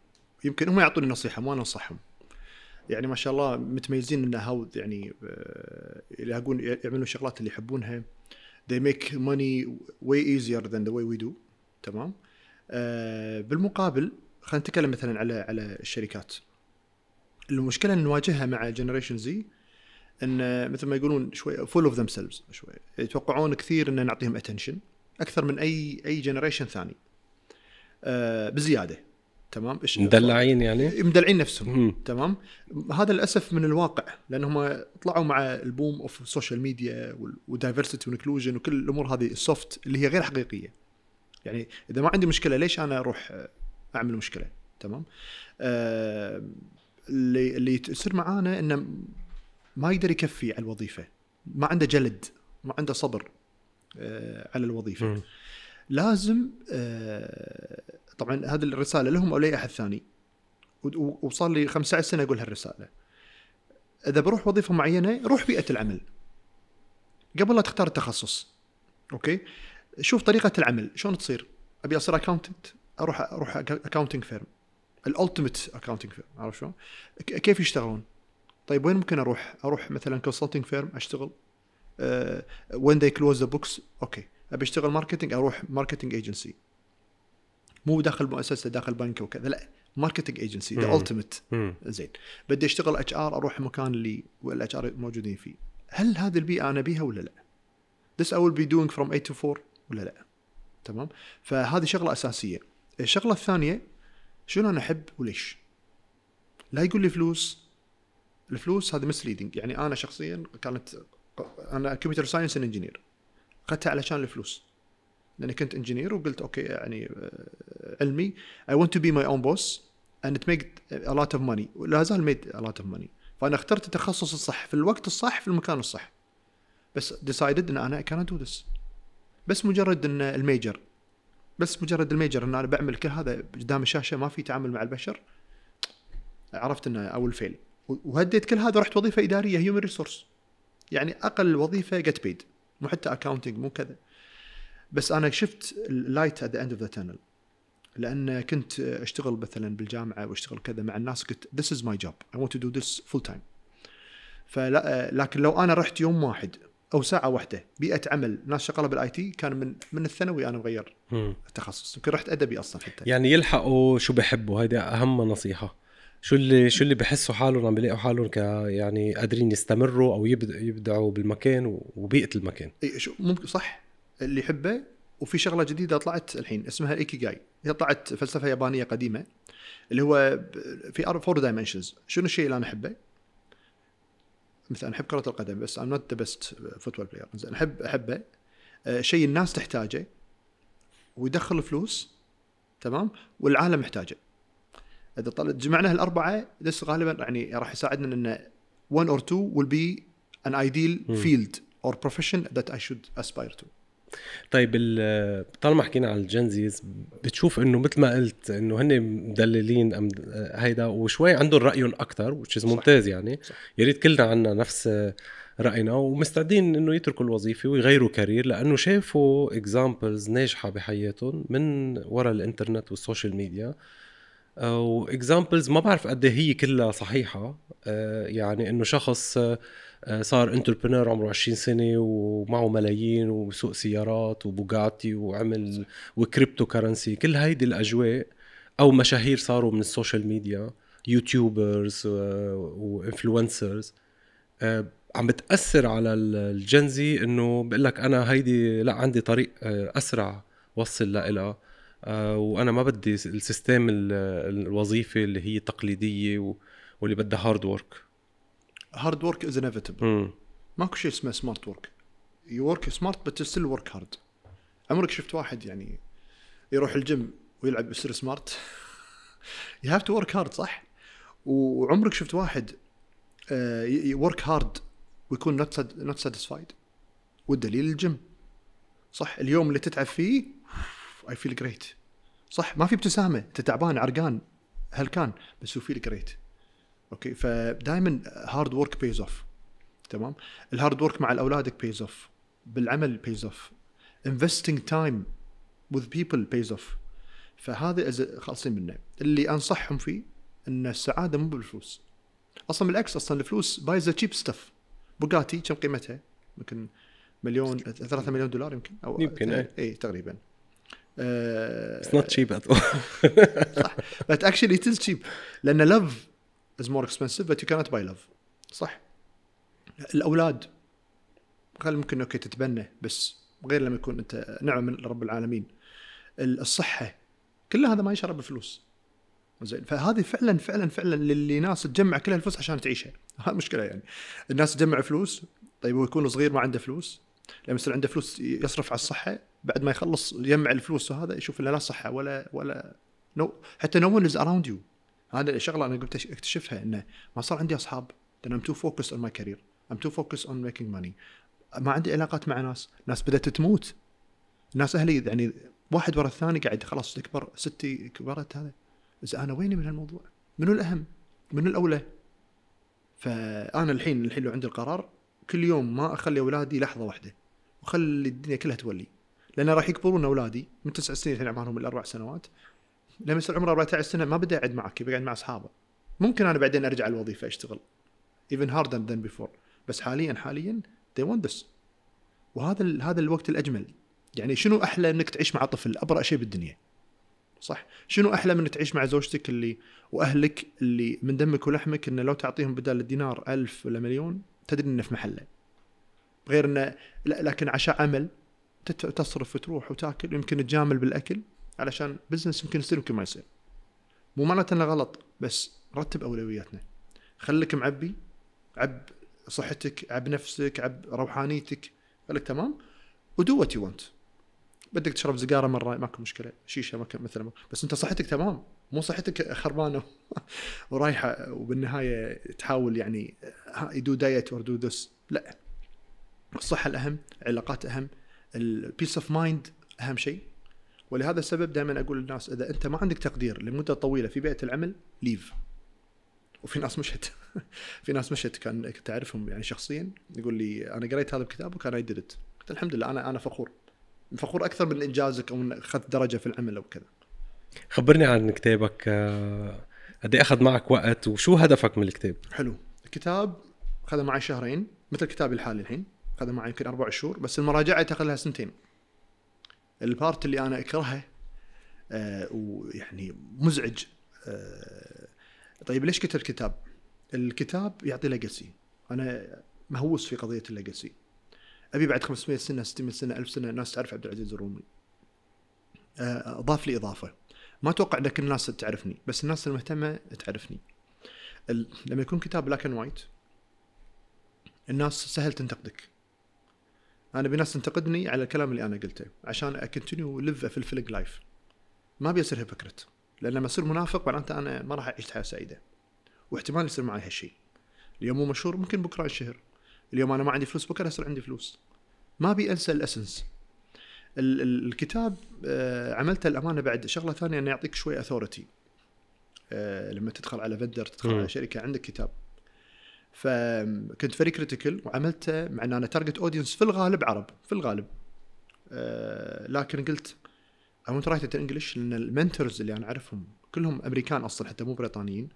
S2: يمكن هم يعطوني نصيحه ما ننصحهم يعني ما شاء الله متميزين ان هاو يعني آه، يلاقون يعملون الشغلات اللي يحبونها they make money way easier than the way we do تمام آه بالمقابل خلينا نتكلم مثلا على على الشركات المشكله اللي نواجهها مع جنريشن زي ان مثل ما يقولون شوي فول اوف ذيم سيلفز شوي يتوقعون كثير ان نعطيهم اتنشن اكثر من اي اي جنريشن ثاني آه بزياده تمام ايش مدلعين يعني مدلعين نفسهم مم. تمام هذا للاسف من الواقع لانهم طلعوا مع البوم اوف السوشيال ميديا ودايفرسيتي وانكلوجن وكل الامور هذه السوفت اللي هي غير حقيقيه يعني اذا ما عندي مشكله ليش انا اروح اعمل مشكله تمام آه اللي اللي يصير معانا انه ما يقدر يكفي على الوظيفه ما عنده جلد ما عنده صبر آه، على الوظيفه لازم آه، طبعا هذه الرساله لهم او لاي احد ثاني وصار لي 15 سنه اقول هالرساله اذا بروح وظيفه معينه روح بيئه العمل قبل لا تختار التخصص اوكي شوف طريقه العمل شلون تصير ابي اصير اكاونتنت اروح اروح اكاونتنج فيرم الالتيميت اكاونتنج فيرم عرفت شلون كيف يشتغلون طيب وين ممكن اروح؟ اروح مثلا كونسلتنج فيرم اشتغل وين ذي كلوز ذا بوكس اوكي ابي اشتغل ماركتنج اروح ماركتنج ايجنسي مو داخل مؤسسه داخل بنك وكذا لا ماركتنج ايجنسي ذا التيمت زين بدي اشتغل اتش ار اروح المكان اللي والاتش ار موجودين فيه هل هذه البيئه انا بيها ولا لا؟ This I will be doing from 8 to 4 ولا لا؟ تمام؟ فهذه شغله اساسيه. الشغله الثانيه شنو انا احب وليش؟ لا يقول لي فلوس الفلوس هذا مسليدنج يعني انا شخصيا كانت انا كمبيوتر ساينس انجينير اخذتها علشان الفلوس لاني كنت انجينير وقلت اوكي يعني آه، علمي اي ونت تو بي ماي اون بوس اند ميك ا لوت اوف ماني ولا زال ميد ا لوت اوف ماني فانا اخترت التخصص الصح في الوقت الصح في المكان الصح بس ديسايدد ان انا كان دو ذس بس مجرد ان الميجر بس مجرد الميجر ان انا بعمل كل هذا قدام الشاشه ما في تعامل مع البشر عرفت انه او الفيل وهديت كل هذا ورحت وظيفه اداريه هيومن ريسورس يعني اقل وظيفه جت بيد مو حتى اكونتنج مو كذا بس انا شفت اللايت ات ذا اند اوف ذا تانل لان كنت اشتغل مثلا بالجامعه واشتغل كذا مع الناس قلت ذس از ماي جوب اي ونت تو دو ذس فول تايم فلا لكن لو انا رحت يوم واحد او ساعه واحده بيئه عمل ناس شغاله بالاي تي كان من من الثانوي انا مغير التخصص يمكن رحت ادبي اصلا حتى
S1: يعني يلحقوا شو بحبوا هذه اهم نصيحه شو اللي شو اللي بحسوا حالهم عم بيلاقوا حالهم ك يعني قادرين يستمروا او يبدعوا بالمكان وبيئه المكان
S2: اي شو ممكن صح اللي يحبه وفي شغله جديده طلعت الحين اسمها ايكي جاي هي طلعت فلسفه يابانيه قديمه اللي هو في فور دايمنشنز شنو الشيء اللي انا احبه مثلا احب كره القدم بس ام نوت ذا بيست فوتبول بلاير زين احب احبه آه، شيء الناس تحتاجه ويدخل فلوس تمام والعالم محتاجه اذا طلع جمعنا هالاربعه ذس غالبا يعني راح يساعدنا ان 1 اور 2 will be an ideal field or profession that I should aspire to. طيب طالما حكينا عن الجنزيز
S1: بتشوف انه مثل ما قلت انه هن مدللين أم هيدا وشوي عندهم رايهم اكثر وتش ممتاز يعني يا ريت كلنا عندنا نفس راينا ومستعدين انه يتركوا الوظيفه ويغيروا كارير لانه شافوا اكزامبلز ناجحه بحياتهم من وراء الانترنت والسوشيال ميديا واكزامبلز ما بعرف قد إيه هي كلها صحيحه آه، يعني انه شخص آه، آه، صار انتربرنور عمره 20 سنه ومعه ملايين وسوق سيارات وبوغاتي وعمل وكريبتو كرنسي كل هيدي الاجواء او مشاهير صاروا من السوشيال ميديا يوتيوبرز وانفلونسرز عم بتاثر على الجنزي انه بقول لك انا هيدي لا عندي طريق اسرع وصل لها آه، وانا ما بدي السيستم الوظيفي اللي هي تقليديه واللي بدها هارد ورك
S2: هارد ورك از انيفيتبل ماكو شيء اسمه سمارت ورك يو ورك سمارت بس ستيل ورك هارد عمرك شفت واحد يعني يروح الجيم ويلعب بسر سمارت يو هاف تو ورك هارد صح وعمرك شفت واحد ورك آه، هارد ويكون نوت نوت ساتيسفايد والدليل الجيم صح اليوم اللي تتعب فيه اي فيل جريت صح ما في ابتسامه انت تعبان عرقان هلكان بس هو فيل جريت اوكي فدائما هارد ورك بيز اوف تمام الهارد ورك مع الاولادك بيز اوف بالعمل بيز اوف انفستنج تايم وذ بيبل بيز اوف فهذا خالصين منه اللي انصحهم فيه ان السعاده مو بالفلوس اصلا بالعكس اصلا الفلوس ذا تشيب ستاف بوجاتي كم قيمتها؟ يمكن مليون 3 مليون دولار يمكن او يمكن اي إيه، تقريبا اتس نوت تشيب ات صح بس اكشلي اتس تشيب لان لاف از مور اكسبنسيف بس يو كانت باي لاف صح الاولاد قال ممكن اوكي تتبنى بس غير لما يكون انت نعم من رب العالمين الصحه كل هذا ما يشرب بفلوس. زين فهذه فعلا فعلا فعلا للي ناس تجمع كل الفلوس عشان تعيشها هذه مشكله يعني الناس تجمع فلوس طيب هو يكون صغير ما عنده فلوس لما يصير عنده فلوس يصرف على الصحه بعد ما يخلص يجمع الفلوس وهذا يشوف انه لا صحه ولا ولا نو حتى نو ون از اراوند يو هذا الشغله انا قمت اكتشفها انه ما صار عندي اصحاب لان ام تو فوكس اون ماي كارير ام تو فوكس اون ميكينج ماني ما عندي علاقات مع ناس ناس بدات تموت ناس اهلي يعني واحد ورا الثاني قاعد خلاص تكبر ستي كبرت هذا اذا انا ويني من هالموضوع؟ منو الاهم؟ منو الاولى؟ فانا الحين الحين لو عندي القرار كل يوم ما اخلي اولادي لحظه واحده وخلي الدنيا كلها تولي لان راح يكبرون اولادي من تسع سنين الحين عمرهم الاربع سنوات لما يصير عمره 14 سنه ما بدي اقعد معك بيقعد مع اصحابه ممكن انا بعدين ارجع الوظيفه اشتغل even harder than before بس حاليا حاليا they want this وهذا هذا الوقت الاجمل يعني شنو احلى انك تعيش مع طفل ابرأ شيء بالدنيا صح شنو احلى من تعيش مع زوجتك اللي واهلك اللي من دمك ولحمك انه لو تعطيهم بدل الدينار ألف ولا مليون تدري انه في محله غير انه لكن عشاء عمل تصرف وتروح وتاكل يمكن تجامل بالاكل علشان بزنس يمكن يصير يمكن ما يصير مو معناته انه غلط بس رتب اولوياتنا خليك معبي عب صحتك عب نفسك عب روحانيتك خليك تمام ودو وات يو ونت بدك تشرب سيجاره مره ماكو مشكله شيشه ماكو مثلا بس انت صحتك تمام مو صحتك خربانه ورايحه وبالنهايه تحاول يعني يدو دايت اور دو ذس لا الصحه الاهم علاقات اهم البيس اوف مايند اهم شيء ولهذا السبب دائما اقول للناس اذا انت ما عندك تقدير لمده طويله في بيئه العمل ليف وفي ناس مشت في ناس مشت كان كنت اعرفهم يعني شخصيا يقول لي انا قريت هذا الكتاب وكان اي ديدت قلت الحمد لله انا انا فخور فخور اكثر من انجازك او انك اخذت درجه في العمل او كذا
S1: خبرني عن كتابك قد آه، ايه اخذ معك وقت وشو هدفك من الكتاب؟
S2: حلو الكتاب اخذ معي شهرين مثل كتابي الحالي الحين اخذ معي يمكن اربع شهور بس المراجعه تاخذ لها سنتين البارت اللي انا اكرهه آه ويعني مزعج آه طيب ليش كتب الكتاب؟ الكتاب يعطي ليجاسي انا مهووس في قضيه الليجاسي ابي بعد 500 سنه 600 سنه 1000 سنه الناس تعرف عبد العزيز الرومي آه اضاف لي اضافه ما اتوقع ان كل الناس تعرفني بس الناس المهتمه تعرفني لما يكون كتاب بلاك اند وايت الناس سهل تنتقدك انا بناس تنتقدني على الكلام اللي انا قلته عشان اكنتينيو ليف الفلق لايف ما ابي اصير هيبوكريت لان لما اصير منافق معناته انا ما راح اعيش حياه سعيده واحتمال يصير معي هالشيء اليوم مو مشهور ممكن بكره انشهر اليوم انا ما عندي فلوس بكره يصير عندي فلوس ما ابي انسى الاسنس الكتاب آه، عملته الامانه بعد شغله ثانيه انه يعطيك شوي اثورتي آه، لما تدخل على فندر تدخل على شركه عندك كتاب فكنت فري كريتيكال وعملته مع ان انا تارجت اودينس في الغالب عرب في الغالب آه، لكن قلت اي ونت رايت انجلش لان المنتورز اللي انا اعرفهم كلهم امريكان اصلا حتى مو بريطانيين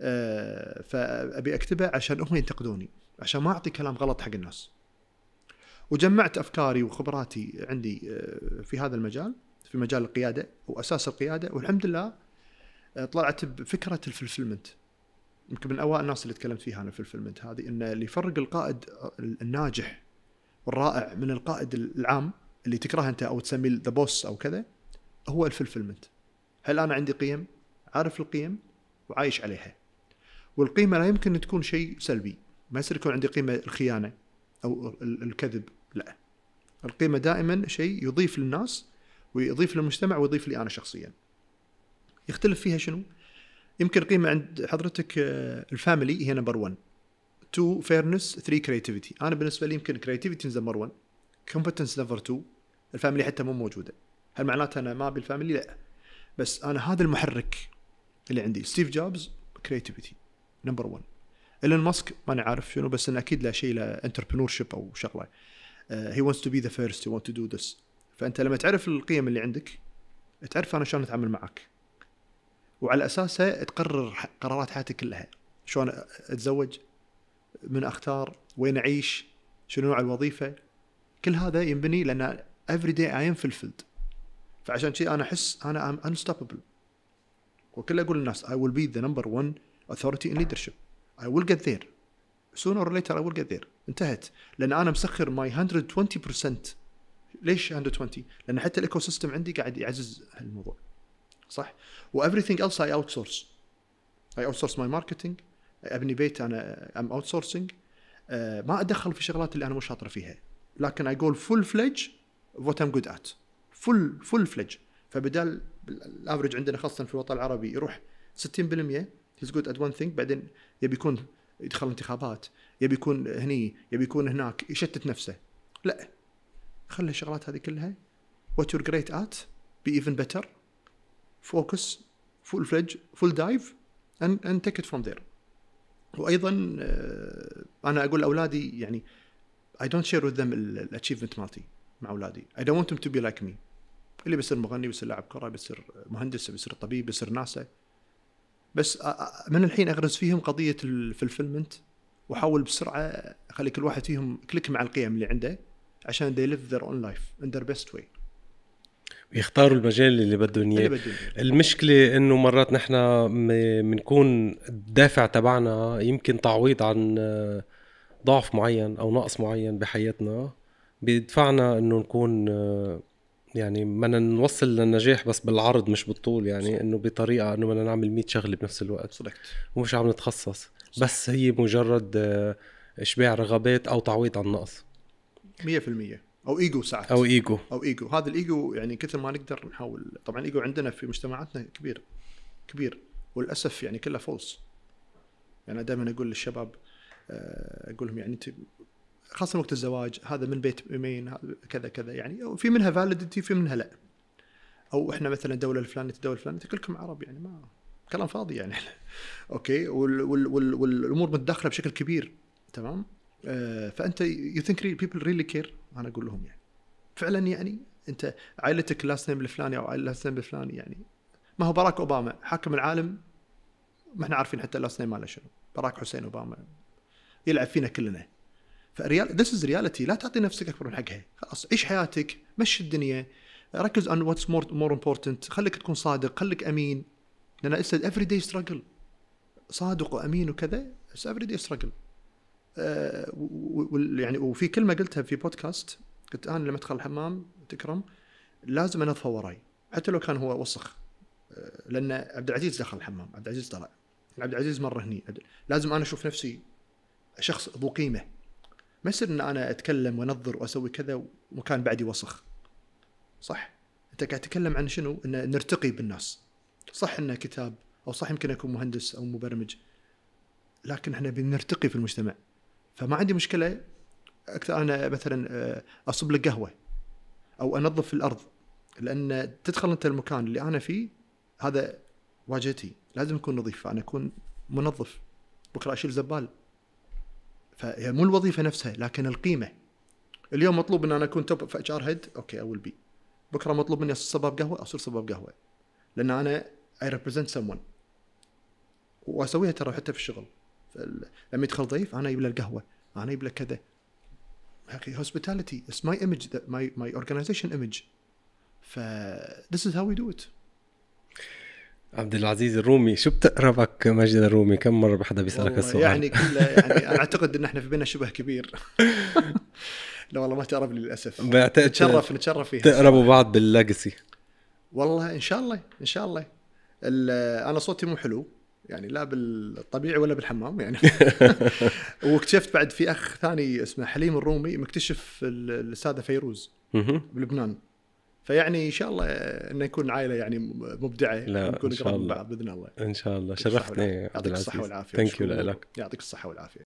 S2: آه، فابي اكتبه عشان هم ينتقدوني عشان ما اعطي كلام غلط حق الناس وجمعت افكاري وخبراتي عندي آه، في هذا المجال في مجال القياده واساس القياده والحمد لله طلعت بفكره الفلفلمنت يمكن من اوائل الناس اللي تكلمت فيها انا في الفيلم هذه ان اللي يفرق القائد الناجح والرائع من القائد العام اللي تكرهه انت او تسميه ذا بوس او كذا هو الفلفلمنت هل انا عندي قيم عارف القيم وعايش عليها والقيمه لا يمكن تكون شيء سلبي ما يصير يكون عندي قيمه الخيانه او الكذب لا القيمه دائما شيء يضيف للناس ويضيف للمجتمع ويضيف لي انا شخصيا يختلف فيها شنو؟ يمكن قيمه عند حضرتك آه، الفاميلي هي نمبر 1 2 فيرنس 3 كريتيفيتي انا بالنسبه لي يمكن كريتيفيتي نمبر 1 كومبتنس نمبر 2 الفاميلي حتى مو موجوده هل معناته انا ما ابي الفاميلي لا بس انا هذا المحرك اللي عندي ستيف جوبز كريتيفيتي نمبر 1 ايلون ماسك ماني عارف شنو بس انه اكيد له شيء له انتربرنور شيب او شغله هي ونتس تو بي ذا فيرست هي ونت تو دو ذس فانت لما تعرف القيم اللي عندك تعرف انا شلون اتعامل معك وعلى اساسه تقرر قرارات حياتك كلها شلون اتزوج من اختار وين اعيش شنو نوع الوظيفه كل هذا ينبني لان افري داي اي ام فلفلد فعشان شيء انا احس انا ام انستوببل وكل اقول للناس اي ويل بي ذا نمبر 1 authority ان ليدرشيب اي ويل جيت ذير سون اور ليتر اي ويل get ذير انتهت لان انا مسخر ماي 120% ليش 120 لان حتى الايكو سيستم عندي قاعد يعزز هالموضوع صح وافريثينج ايلس اي اوت سورس اي اوت سورس ماي ماركتنج ابني بيت انا ام اوت سورسنج ما ادخل في الشغلات اللي انا مو شاطره فيها لكن اي جول فول فليج وات ام جود ات فول فول فليج فبدال الافرج عندنا خاصه في الوطن العربي يروح 60% هيز جود ات وان ثينج بعدين يبي يكون يدخل انتخابات يبي يكون هني يبي يكون هناك يشتت نفسه لا خلي الشغلات هذه كلها وات يور جريت ات بي ايفن بيتر فوكس فول فلج فول دايف اند اند تيك ات فروم ذير وايضا آه، انا اقول لاولادي يعني اي دونت شير وذ ذم الاتشيفمنت مالتي مع اولادي اي دونت ونت تو بي لايك مي اللي بيصير مغني بيصير لاعب كره بيصير مهندس بيصير طبيب بيصير ناسا بس آه، آه، من الحين اغرز فيهم قضيه الفلفلمنت واحاول بسرعه اخلي كل واحد فيهم كليك مع القيم اللي عنده عشان they live their own life in their best way
S1: يختاروا المجال اللي بدهم اياه المشكله انه مرات نحن بنكون الدافع تبعنا يمكن تعويض عن آه، ضعف معين او نقص معين بحياتنا بيدفعنا انه نكون آه، يعني بدنا نوصل للنجاح بس بالعرض مش بالطول يعني صح. انه بطريقه انه بدنا نعمل 100 شغله بنفس الوقت صدقت ومش عم نتخصص صح. بس هي مجرد آه، اشباع رغبات او تعويض عن نقص
S2: 100% او ايجو ساعات او ايجو او ايجو هذا الايجو يعني كثر ما نقدر نحاول طبعا الايجو عندنا في مجتمعاتنا كبير كبير وللاسف يعني كله فولس يعني دائما اقول للشباب آه، اقول لهم يعني انت خاصه وقت الزواج هذا من بيت مين كذا كذا يعني في منها فاليديتي في منها لا او احنا مثلا دوله الفلانيه الدوله الفلانيه كلكم عرب يعني ما كلام فاضي يعني اوكي وال وال وال والامور متداخله بشكل كبير تمام آه، فانت يو ثينك بيبل ريلي كير انا اقول لهم يعني فعلا يعني انت عائلتك لاست نيم الفلاني او لاست نيم الفلاني يعني ما هو باراك اوباما حاكم العالم ما احنا عارفين حتى لاست نيم ماله شنو باراك حسين اوباما يلعب فينا كلنا فريال ذس از رياليتي لا تعطي نفسك اكبر من حقها خلاص عيش حياتك مشي الدنيا ركز اون واتس مور مور امبورتنت خليك تكون صادق خليك امين لان افري داي ستراجل صادق وامين وكذا اتس افري داي ستراجل آه، يعني وفي كلمه قلتها في بودكاست قلت انا لما ادخل الحمام تكرم لازم انظفه وراي حتى لو كان هو وسخ آه، لان عبد العزيز دخل الحمام عبد العزيز طلع عبد العزيز مره هني لازم انا اشوف نفسي شخص ذو قيمه ما يصير ان انا اتكلم وانظر واسوي كذا ومكان بعدي وسخ صح انت قاعد تتكلم عن شنو ان نرتقي بالناس صح انه كتاب او صح يمكن اكون مهندس او مبرمج لكن احنا بنرتقي في المجتمع فما عندي مشكله اكثر انا مثلا آه، اصب لك قهوه او انظف الارض لان تدخل انت المكان اللي انا فيه هذا واجهتي لازم اكون نظيف فانا اكون منظف بكره اشيل زبال فهي مو الوظيفه نفسها لكن القيمه اليوم مطلوب ان انا اكون توب في اتش ار هيد اوكي اول بي بكره مطلوب مني اصير صباب قهوه اصير صباب قهوه لان انا اي ريبريزنت سم واسويها ترى حتى في الشغل لما يدخل ضيف انا اجيب له القهوه انا اجيب له كذا اخي هوسبيتاليتي اتس ماي ايمج ماي my my organization ف ذس از هاو وي دو ات
S1: عبد العزيز الرومي شو بتقربك مجد الرومي كم مره بحدا بيسالك السؤال يعني كله
S2: يعني انا اعتقد ان احنا في بيننا شبه كبير لا والله ما تقرب لي للاسف بعتقد نتشرف نتشرف فيها تقربوا
S1: بعض بالليجسي
S2: والله ان شاء الله ان شاء الله انا صوتي مو حلو يعني لا بالطبيعي ولا بالحمام يعني واكتشفت بعد في اخ ثاني اسمه حليم الرومي مكتشف الاستاذه فيروز بلبنان فيعني ان شاء الله انه يكون عائله يعني مبدعه لا نكون قريب من بعض باذن الله
S1: ان شاء الله شرفتني يعطيك الصحه والعافيه
S2: يعطيك الصحه والعافيه